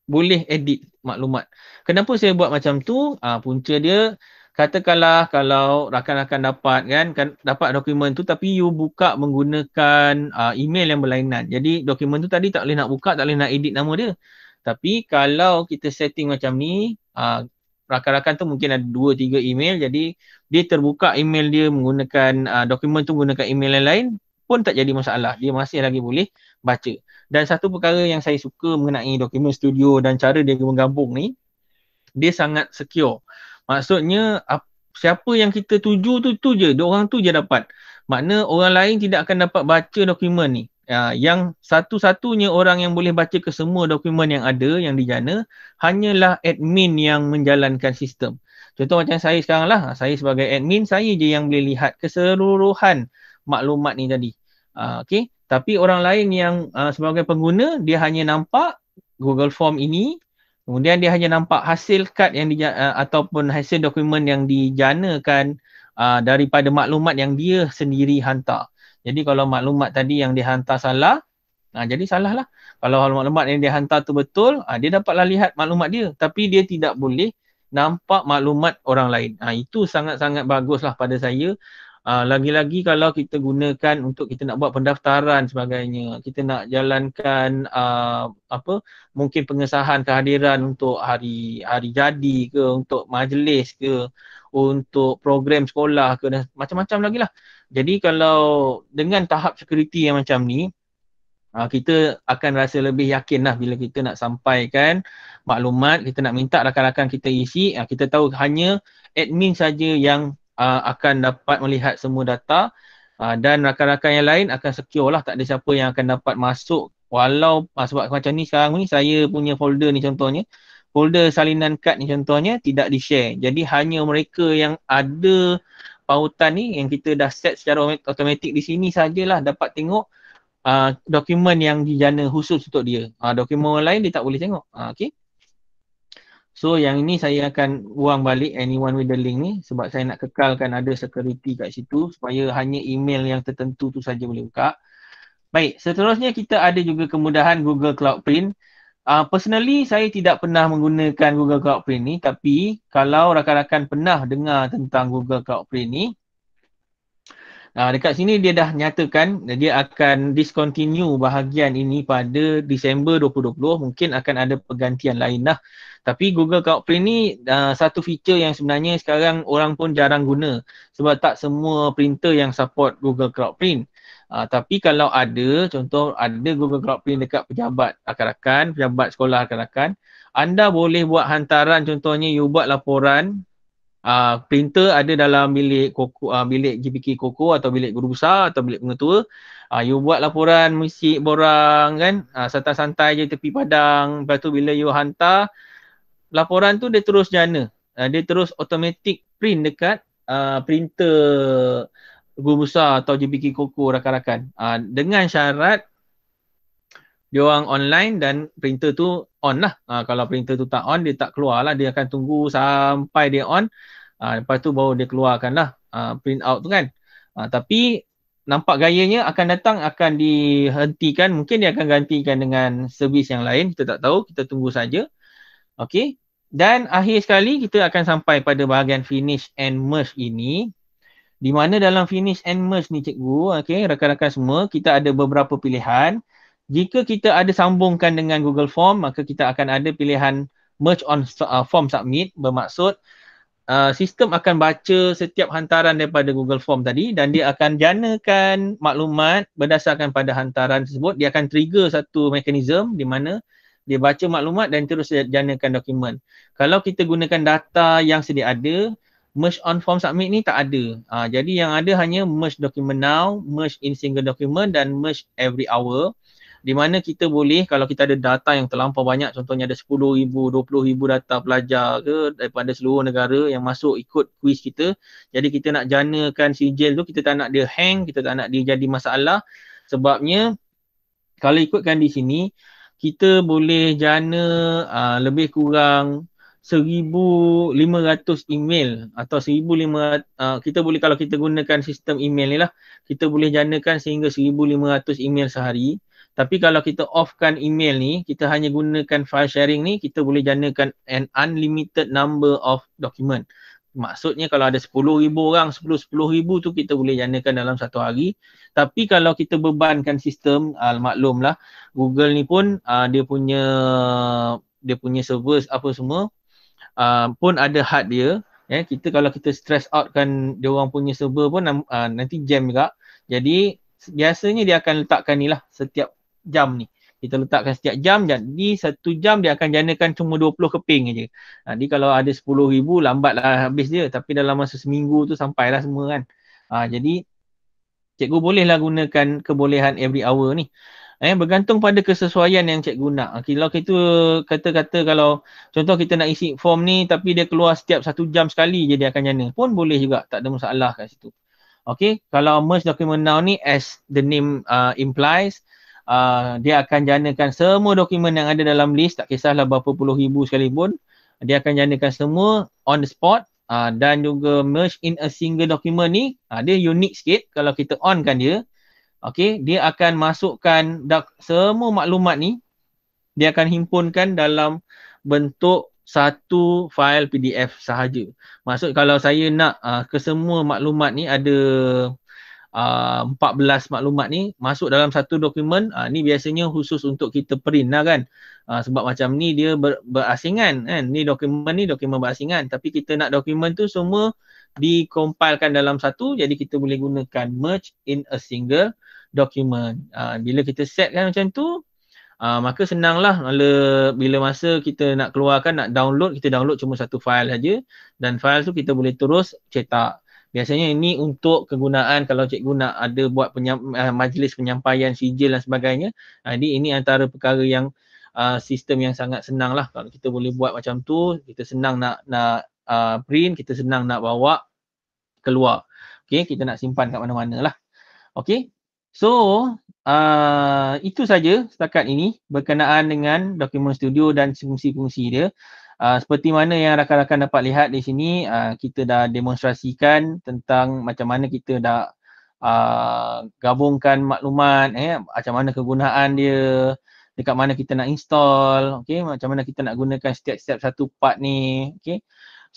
boleh edit maklumat. Kenapa saya buat macam tu? Uh, punca dia katakanlah kalau rakan-rakan dapat kan, kan dapat dokumen tu tapi you buka menggunakan uh, email yang berlainan. Jadi dokumen tu tadi tak boleh nak buka, tak boleh nak edit nama dia. Tapi kalau kita setting macam ni, uh, rakan-rakan tu mungkin ada dua tiga email jadi dia terbuka email dia menggunakan uh, dokumen tu menggunakan email yang lain pun tak jadi masalah. Dia masih lagi boleh baca. Dan satu perkara yang saya suka mengenai dokumen studio dan cara dia menggabung ni dia sangat secure. Maksudnya siapa yang kita tuju tu tu je, dua orang tu je dapat. Makna orang lain tidak akan dapat baca dokumen ni. Ah, yang satu-satunya orang yang boleh baca ke semua dokumen yang ada yang dijana hanyalah admin yang menjalankan sistem. Contoh macam saya sekarang lah, saya sebagai admin, saya je yang boleh lihat keseluruhan maklumat ni tadi. Uh, ah, okay, tapi orang lain yang uh, sebagai pengguna, dia hanya nampak Google Form ini, kemudian dia hanya nampak hasil kad yang dijana, uh, ataupun hasil dokumen yang dijanakan uh, daripada maklumat yang dia sendiri hantar. Jadi kalau maklumat tadi yang dihantar salah, ha, jadi salah lah. Kalau maklumat yang dihantar tu betul, ha, dia dapatlah lihat maklumat dia. Tapi dia tidak boleh nampak maklumat orang lain. Ha, itu sangat-sangat baguslah pada saya. Ha, lagi-lagi kalau kita gunakan untuk kita nak buat pendaftaran sebagainya, kita nak jalankan uh, apa mungkin pengesahan kehadiran untuk hari hari jadi ke untuk majlis ke untuk program sekolah ke dan macam-macam lagi lah. Jadi kalau dengan tahap security yang macam ni, uh, kita akan rasa lebih yakin lah bila kita nak sampaikan maklumat, kita nak minta rakan-rakan kita isi, uh, kita tahu hanya admin saja yang uh, akan dapat melihat semua data uh, dan rakan-rakan yang lain akan secure lah, tak ada siapa yang akan dapat masuk walau uh, sebab macam ni sekarang ni saya punya folder ni contohnya folder salinan kad ni contohnya tidak di-share. Jadi hanya mereka yang ada pautan ni yang kita dah set secara automatik di sini sajalah dapat tengok uh, dokumen yang dijana khusus untuk dia. Uh, dokumen lain dia tak boleh tengok. Uh, ah, okay. So yang ini saya akan buang balik anyone with the link ni sebab saya nak kekalkan ada security kat situ supaya hanya email yang tertentu tu saja boleh buka. Baik, seterusnya kita ada juga kemudahan Google Cloud Print. Uh, personally saya tidak pernah menggunakan Google Cloud Print ni tapi kalau rakan-rakan pernah dengar tentang Google Cloud Print ni uh, dekat sini dia dah nyatakan dia akan discontinue bahagian ini pada Disember 2020 mungkin akan ada pergantian lain lah tapi Google Cloud Print ni uh, satu feature yang sebenarnya sekarang orang pun jarang guna sebab tak semua printer yang support Google Cloud Print. Uh, tapi kalau ada, contoh ada Google Cloud Print dekat pejabat rakan akan, pejabat sekolah rakan akan, anda boleh buat hantaran contohnya you buat laporan uh, printer ada dalam bilik koko, uh, bilik GPK koko atau bilik guru besar atau bilik pengetua uh, you buat laporan mesti borang kan uh, santai-santai je tepi padang lepas tu bila you hantar laporan tu dia terus jana uh, dia terus automatic print dekat uh, printer guru besar atau JBK Koko rakan-rakan uh, dengan syarat dia orang online dan printer tu on lah. Ha, kalau printer tu tak on, dia tak keluar lah. Dia akan tunggu sampai dia on. Ha, lepas tu baru dia keluarkan lah ha, print out tu kan. Ha, tapi nampak gayanya akan datang akan dihentikan. Mungkin dia akan gantikan dengan servis yang lain. Kita tak tahu. Kita tunggu saja. Okay. Dan akhir sekali kita akan sampai pada bahagian finish and merge ini di mana dalam finish and merge ni cikgu okay? rakan-rakan semua kita ada beberapa pilihan jika kita ada sambungkan dengan Google Form maka kita akan ada pilihan merge on uh, form submit bermaksud uh, sistem akan baca setiap hantaran daripada Google Form tadi dan dia akan janakan maklumat berdasarkan pada hantaran tersebut dia akan trigger satu mekanisme di mana dia baca maklumat dan terus janakan dokumen kalau kita gunakan data yang sedia ada merge on form submit ni tak ada. Uh, jadi yang ada hanya merge document now, merge in single document dan merge every hour. Di mana kita boleh kalau kita ada data yang terlampau banyak contohnya ada 10,000, 20,000 data pelajar ke daripada seluruh negara yang masuk ikut quiz kita. Jadi kita nak janakan sijil tu kita tak nak dia hang, kita tak nak dia jadi masalah sebabnya kalau ikutkan di sini kita boleh jana uh, lebih kurang Seribu lima ratus email atau 1500 uh, ah, kita boleh kalau kita gunakan sistem email ni lah kita boleh janakan sehingga seribu lima ratus email sehari tapi kalau kita offkan email ni kita hanya gunakan file sharing ni kita boleh janakan an unlimited number of document maksudnya kalau ada sepuluh ribu orang sepuluh sepuluh ribu tu kita boleh janakan dalam satu hari tapi kalau kita bebankan sistem uh, maklumlah Google ni pun uh, dia punya dia punya server apa semua uh, pun ada had dia ya kita kalau kita stress out kan dia orang punya server pun uh, nanti jam juga jadi biasanya dia akan letakkan ni lah setiap jam ni kita letakkan setiap jam jadi satu jam dia akan janakan cuma 20 keping aja. Ha, jadi kalau ada 10 ribu lah habis dia tapi dalam masa seminggu tu sampai lah semua kan. Ha, jadi cikgu bolehlah gunakan kebolehan every hour ni eh bergantung pada kesesuaian yang cikgu nak. Ah, kalau kita kata-kata kalau contoh kita nak isi form ni tapi dia keluar setiap satu jam sekali jadi dia akan jana pun boleh juga tak ada masalah kat situ. Okay kalau merge document now ni as the name uh, implies uh, dia akan janakan semua dokumen yang ada dalam list tak kisahlah berapa puluh ribu sekalipun dia akan janakan semua on the spot uh, dan juga merge in a single document ni uh, dia unique sikit kalau kita on kan dia Okey, dia akan masukkan semua maklumat ni dia akan himpunkan dalam bentuk satu fail PDF sahaja. Maksud kalau saya nak uh, semua maklumat ni ada uh, ah, 14 maklumat ni masuk dalam satu dokumen, uh, ni biasanya khusus untuk kita print lah kan. Uh, sebab macam ni dia ber, berasingan kan. Ni dokumen ni dokumen berasingan tapi kita nak dokumen tu semua dikompilkan dalam satu jadi kita boleh gunakan merge in a single document. Uh, bila kita setkan macam tu uh, maka senanglah bila masa kita nak keluarkan nak download kita download cuma satu file saja dan file tu kita boleh terus cetak. Biasanya ini untuk kegunaan kalau cikgu nak ada buat penyam, uh, majlis penyampaian sijil dan sebagainya. Jadi ini antara perkara yang Uh, sistem yang sangat senang lah kalau kita boleh buat macam tu kita senang nak nak uh, print kita senang nak bawa keluar okay kita nak simpan kat mana-mana lah okay. so uh, itu saja setakat ini berkenaan dengan dokumen studio dan fungsi-fungsi dia Uh, seperti mana yang rakan-rakan dapat lihat di sini, uh, kita dah demonstrasikan tentang macam mana kita dah uh, gabungkan maklumat, eh, macam mana kegunaan dia, dekat mana kita nak install, okay, macam mana kita nak gunakan setiap-setiap satu part ni. Okay.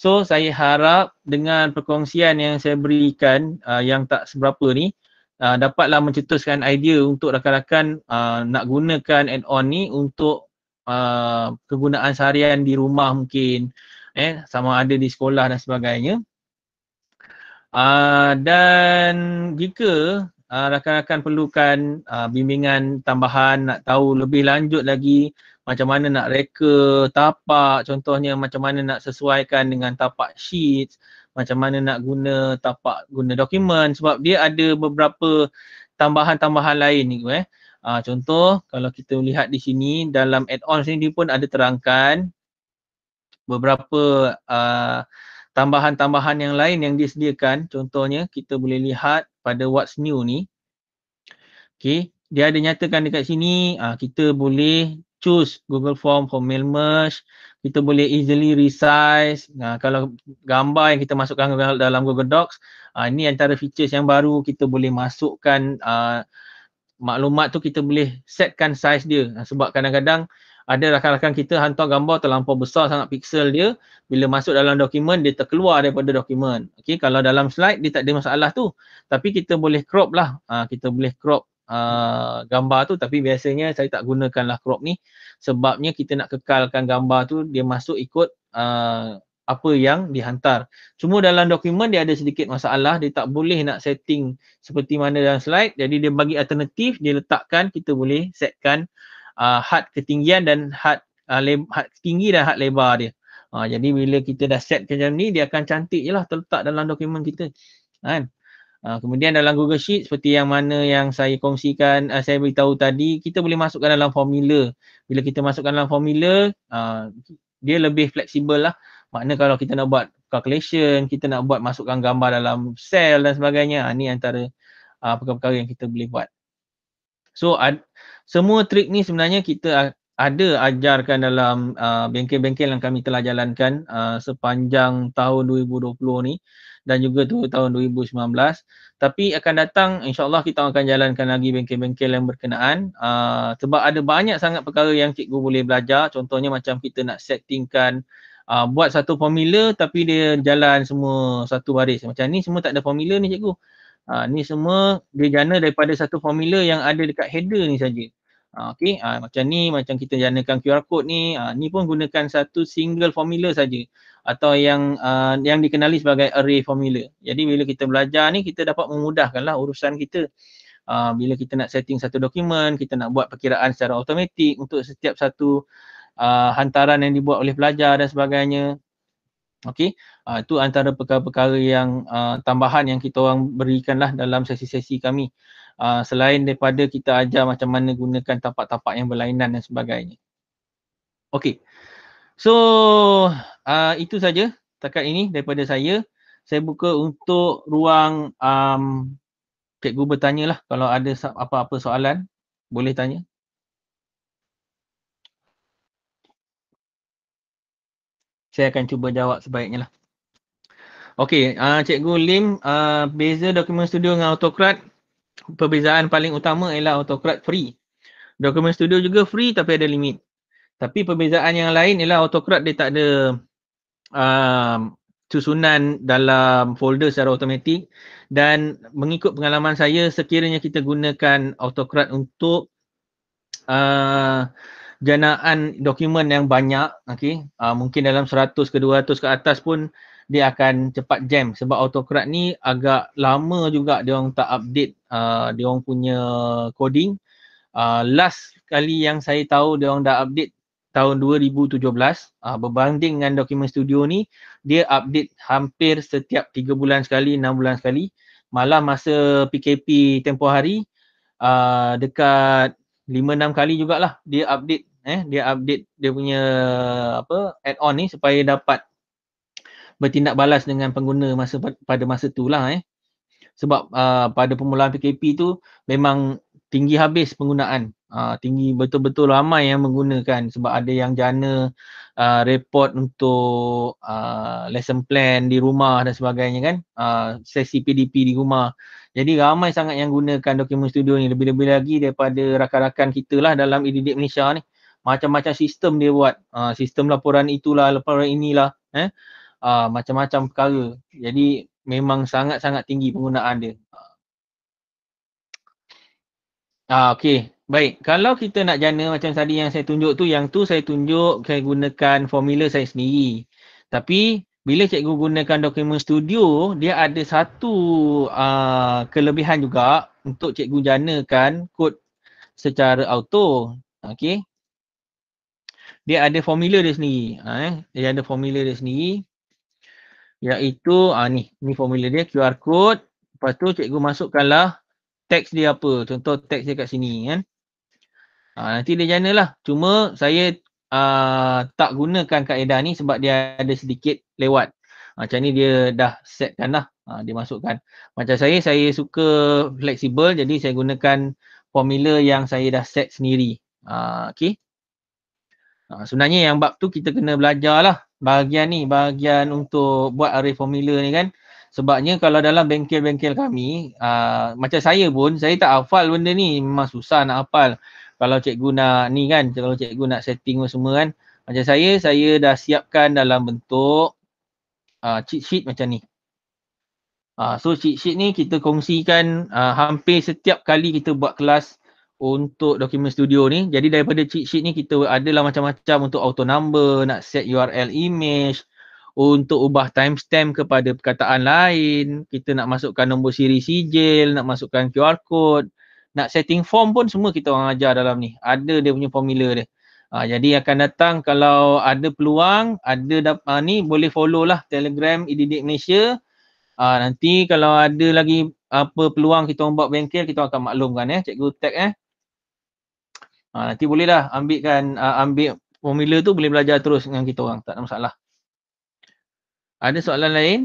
So saya harap dengan perkongsian yang saya berikan uh, yang tak seberapa ni uh, dapatlah mencetuskan idea untuk rakan-rakan uh, nak gunakan add-on ni untuk uh, kegunaan seharian di rumah mungkin eh sama ada di sekolah dan sebagainya. Uh, dan jika uh, rakan-rakan perlukan uh, bimbingan tambahan nak tahu lebih lanjut lagi macam mana nak reka tapak contohnya macam mana nak sesuaikan dengan tapak sheets macam mana nak guna tapak guna dokumen sebab dia ada beberapa tambahan-tambahan lain ni eh uh, contoh kalau kita lihat di sini dalam add ons sini pun ada terangkan beberapa uh, tambahan-tambahan yang lain yang disediakan contohnya kita boleh lihat pada what's new ni okey dia ada nyatakan dekat sini uh, kita boleh choose Google Form for Mail Merge. Kita boleh easily resize. Nah, kalau gambar yang kita masukkan dalam Google Docs, uh, ini antara features yang baru kita boleh masukkan uh, maklumat tu kita boleh setkan size dia. Uh, sebab kadang-kadang ada rakan-rakan kita hantar gambar terlampau besar sangat pixel dia bila masuk dalam dokumen dia terkeluar daripada dokumen Okay, kalau dalam slide dia tak ada masalah tu tapi kita boleh crop lah uh, kita boleh crop uh, gambar tu tapi biasanya saya tak gunakanlah crop ni sebabnya kita nak kekalkan gambar tu dia masuk ikut uh, apa yang dihantar. Cuma dalam dokumen dia ada sedikit masalah dia tak boleh nak setting seperti mana dalam slide jadi dia bagi alternatif dia letakkan kita boleh setkan uh, had ketinggian dan had, uh, le- had tinggi dan had lebar dia. Ha, jadi bila kita dah set macam ni dia akan cantik je lah terletak dalam dokumen kita. Kan? Ha. Ah, kemudian dalam Google Sheet seperti yang mana yang saya kongsikan uh, saya beritahu tadi kita boleh masukkan dalam formula bila kita masukkan dalam formula uh, dia lebih fleksibel lah Maknanya kalau kita nak buat calculation kita nak buat masukkan gambar dalam cell dan sebagainya uh, ni antara uh, perkara-perkara yang kita boleh buat so uh, semua trik ni sebenarnya kita ada ajarkan dalam uh, bengkel-bengkel yang kami telah jalankan uh, sepanjang tahun 2020 ni dan juga tu tahun 2019 tapi akan datang insyaallah kita akan jalankan lagi bengkel-bengkel yang berkenaan uh, sebab ada banyak sangat perkara yang cikgu boleh belajar contohnya macam kita nak settingkan uh, ah, buat satu formula tapi dia jalan semua satu baris macam ni semua tak ada formula ni cikgu uh, ni semua dia jana daripada satu formula yang ada dekat header ni saja okay, ha, macam ni, macam kita janakan QR code ni, ha, ni pun gunakan satu single formula saja atau yang uh, yang dikenali sebagai array formula. Jadi bila kita belajar ni kita dapat memudahkanlah urusan kita. Uh, bila kita nak setting satu dokumen, kita nak buat perkiraan secara automatik untuk setiap satu uh, hantaran yang dibuat oleh pelajar dan sebagainya. Okey, uh, itu antara perkara-perkara yang uh, tambahan yang kita orang berikanlah dalam sesi-sesi kami. Uh, selain daripada kita ajar macam mana gunakan tapak-tapak yang berlainan dan sebagainya. Okey. So uh, itu saja takat ini daripada saya. Saya buka untuk ruang um, cikgu bertanya lah kalau ada apa-apa soalan boleh tanya. Saya akan cuba jawab sebaiknya lah. Okey, uh, Cikgu Lim, uh, beza Dokumen Studio dengan Autocrat, perbezaan paling utama ialah Autocrat free. Dokumen Studio juga free tapi ada limit. Tapi perbezaan yang lain ialah autocrat dia tak ada um, susunan dalam folder secara automatik dan mengikut pengalaman saya sekiranya kita gunakan autocrat untuk uh, janaan dokumen yang banyak okay, uh, mungkin dalam 100 ke 200 ke atas pun dia akan cepat jam sebab autocrat ni agak lama juga dia orang tak update uh, dia orang punya coding uh, last kali yang saya tahu dia orang dah update tahun 2017 uh, ah, berbanding dengan dokumen studio ni dia update hampir setiap 3 bulan sekali 6 bulan sekali malah masa PKP tempoh hari uh, dekat 5 6 kali jugalah dia update eh dia update dia punya apa add on ni supaya dapat bertindak balas dengan pengguna masa pada masa tu lah eh sebab uh, pada permulaan PKP tu memang tinggi habis penggunaan. Uh, tinggi betul-betul ramai yang menggunakan sebab ada yang jana uh, report untuk uh, lesson plan di rumah dan sebagainya kan. Uh, sesi PDP di rumah. Jadi ramai sangat yang gunakan dokumen studio ni. Lebih-lebih lagi daripada rakan-rakan kita lah dalam IDIDIP e Malaysia ni. Macam-macam sistem dia buat. Uh, sistem laporan itulah, laporan inilah. Eh? Uh, macam-macam perkara. Jadi memang sangat-sangat tinggi penggunaan dia. Ah okey. Baik, kalau kita nak jana macam tadi yang saya tunjuk tu, yang tu saya tunjuk saya gunakan formula saya sendiri. Tapi bila cikgu gunakan dokumen studio, dia ada satu uh, kelebihan juga untuk cikgu jana kan kod secara auto. Okey. Dia ada formula dia sendiri. Ah, eh. Dia ada formula dia sendiri. Iaitu ha, ni, ni formula dia QR code. Lepas tu cikgu masukkanlah teks dia apa. Contoh teks dia kat sini kan. Ha, nanti dia jana lah. Cuma saya uh, tak gunakan kaedah ni sebab dia ada sedikit lewat. Ah, macam ni dia dah setkan lah. Ha, dia masukkan. Macam saya, saya suka fleksibel. Jadi saya gunakan formula yang saya dah set sendiri. Ha, okay. Ha, sebenarnya yang bab tu kita kena belajar lah. Bahagian ni, bahagian untuk buat array formula ni kan. Sebabnya kalau dalam bengkel-bengkel kami, uh, macam saya pun, saya tak hafal benda ni. Memang susah nak hafal. Kalau cikgu nak ni kan, kalau cikgu nak setting semua kan. Macam saya, saya dah siapkan dalam bentuk uh, cheat sheet macam ni. Uh, so cheat sheet ni kita kongsikan uh, hampir setiap kali kita buat kelas untuk dokumen studio ni. Jadi daripada cheat sheet ni kita adalah macam-macam untuk auto number, nak set URL image, untuk ubah timestamp kepada perkataan lain, kita nak masukkan nombor siri sijil, nak masukkan QR code, nak setting form pun semua kita orang ajar dalam ni. Ada dia punya formula dia. Ha, jadi akan datang kalau ada peluang, ada da- ha, ni boleh follow lah Telegram Ididik Malaysia. Ha, nanti kalau ada lagi apa peluang kita orang buat bengkel, kita akan maklumkan eh. Cikgu tag ya. eh. Ha, nanti bolehlah ambilkan, ha, ambil formula tu boleh belajar terus dengan kita orang. Tak ada masalah. Ada soalan lain?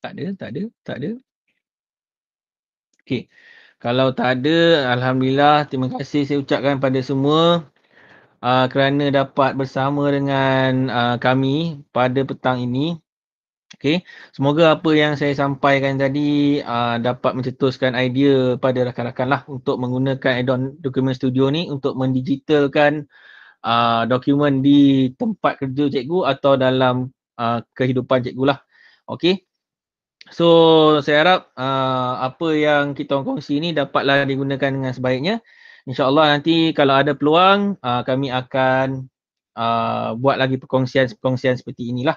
Tak ada, tak ada, tak ada. Okey. Kalau tak ada, Alhamdulillah. Terima kasih saya ucapkan pada semua uh, kerana dapat bersama dengan uh, kami pada petang ini. Okay, semoga apa yang saya sampaikan tadi uh, dapat mencetuskan idea pada rakan-rakan lah untuk menggunakan add Document Studio ni untuk mendigitalkan uh, dokumen di tempat kerja cikgu atau dalam uh, kehidupan cikgu lah. Okay, so saya harap uh, apa yang kita kongsi ni dapatlah digunakan dengan sebaiknya. InsyaAllah nanti kalau ada peluang uh, kami akan uh, buat lagi perkongsian-perkongsian seperti inilah.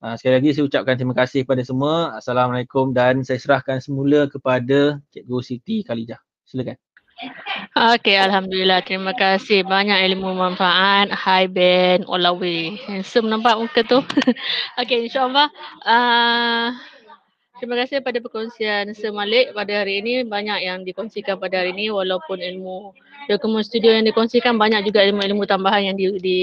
Uh, sekali lagi saya ucapkan terima kasih kepada semua. Assalamualaikum dan saya serahkan semula kepada Cikgu Siti Khalijah. Silakan. Okay, Alhamdulillah. Terima kasih banyak ilmu manfaat. Hai Ben, all the way. Handsome nampak muka tu. okay, insyaAllah. Uh, Terima kasih pada perkongsian semalik pada hari ini. Banyak yang dikongsikan pada hari ini walaupun ilmu dokumen studio yang dikongsikan banyak juga ilmu-ilmu tambahan yang di, di,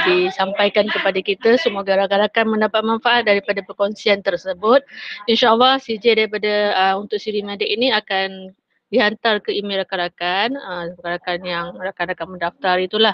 disampaikan kepada kita. Semoga rakan-rakan mendapat manfaat daripada perkongsian tersebut. InsyaAllah CJ daripada uh, untuk Siri Medik ini akan dihantar ke email rakan-rakan. Uh, rakan-rakan yang rakan-rakan mendaftar itulah.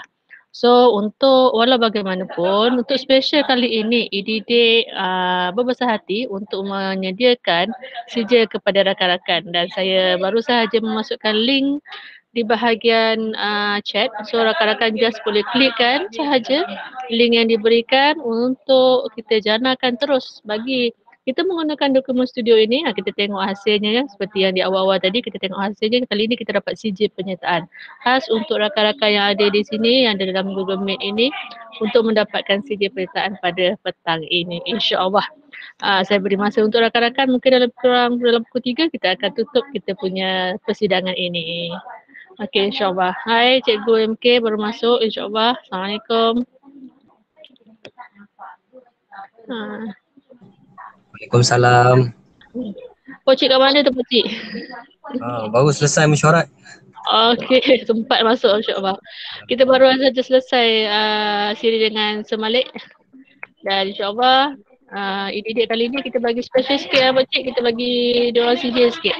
So untuk walau bagaimanapun untuk special kali ini IDD uh, ah, berbesar hati untuk menyediakan sija kepada rakan-rakan dan saya baru sahaja memasukkan link di bahagian uh, chat so rakan-rakan just boleh klikkan sahaja link yang diberikan untuk kita janakan terus bagi kita menggunakan dokumen studio ini ha, kita tengok hasilnya ya seperti yang di awal-awal tadi kita tengok hasilnya kali ini kita dapat CJ penyertaan khas untuk rakan-rakan yang ada di sini yang ada dalam Google Meet ini untuk mendapatkan CJ penyertaan pada petang ini insyaallah Aa, ha, saya beri masa untuk rakan-rakan mungkin dalam kurang dalam pukul tiga kita akan tutup kita punya persidangan ini Okey insyaallah hai cikgu MK baru masuk Allah. assalamualaikum Ah uh. Waalaikumsalam. Pak cik kat mana tu pak cik? Uh, ha, baru selesai mesyuarat. Okey, sempat masuk insya-Allah. Kita baru saja selesai uh, siri dengan Semalik. Dan insya-Allah uh, ah, ide kali ni kita bagi special sikit lah, pak cik, kita bagi dua orang sihir sikit.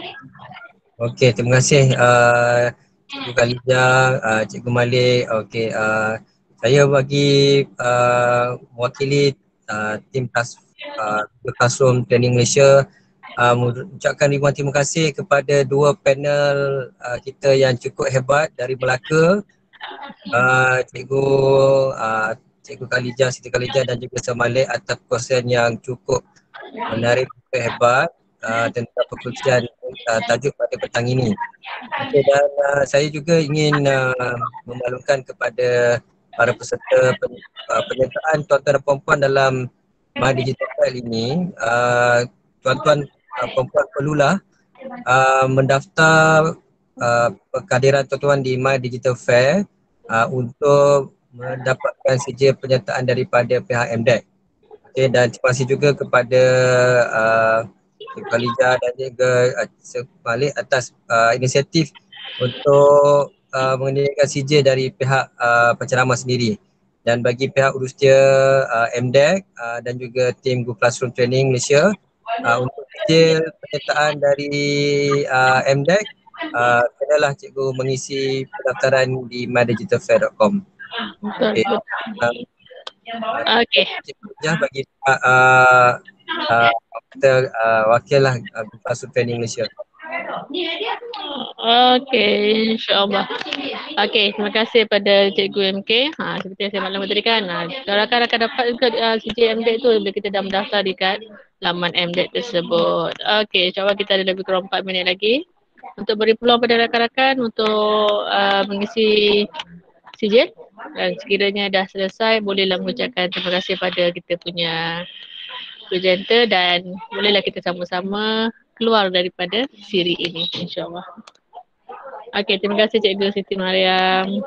Okey, terima kasih a uh, Cikgu Khalidja, uh, ah, Cikgu Malik. Okey, uh, saya bagi uh, wakili uh, tim task uh, ah, Classroom Training Malaysia uh, ucapkan ribuan terima kasih kepada dua panel uh, kita yang cukup hebat dari Melaka uh, Cikgu uh, Cikgu Khalija, Siti Khalija dan juga Samalik atas perkongsian yang cukup menarik dan hebat uh, tentang perkongsian uh, tajuk pada petang ini. Okay, dan uh, saya juga ingin uh, memaklumkan kepada para peserta pen, uh, penyertaan tuan-tuan dan puan-puan dalam bahan digital file ini ah, tuan-tuan uh, perempuan perlulah uh, mendaftar uh, kehadiran tuan-tuan di My Digital Fair uh, untuk mendapatkan sejil penyertaan daripada pihak MDEC. Okay, dan terima kasih juga kepada uh, Khalija dan juga Malik atas uh, inisiatif untuk uh, mengenakan sijil dari pihak uh, penceramah sendiri dan bagi pihak Universiti uh, MDEC uh, dan juga tim Google Classroom Training Malaysia uh, untuk detail penyertaan dari uh, MDEC uh, kenalah cikgu mengisi pendaftaran di mydigitalfair.com Okay. Okey. Um, Jangan bagi uh, uh, uh, kita uh, wakil lah uh, Google Classroom Training Malaysia. Okey, insyaAllah. Okey, terima kasih pada Cikgu MK. Ha, seperti yang saya maklum tadi kan, ha, kalau rakan-rakan dapat juga uh, ha, CJ MDEC tu bila kita dah mendaftar dekat laman MDEC tersebut. Okey, insyaAllah kita ada lebih kurang 4 minit lagi untuk beri peluang pada rakan-rakan untuk uh, mengisi CJ dan sekiranya dah selesai bolehlah mengucapkan terima kasih pada kita punya presenter dan bolehlah kita sama-sama keluar daripada siri ini insyaallah. Okey, terima kasih Cikgu Siti Mariam.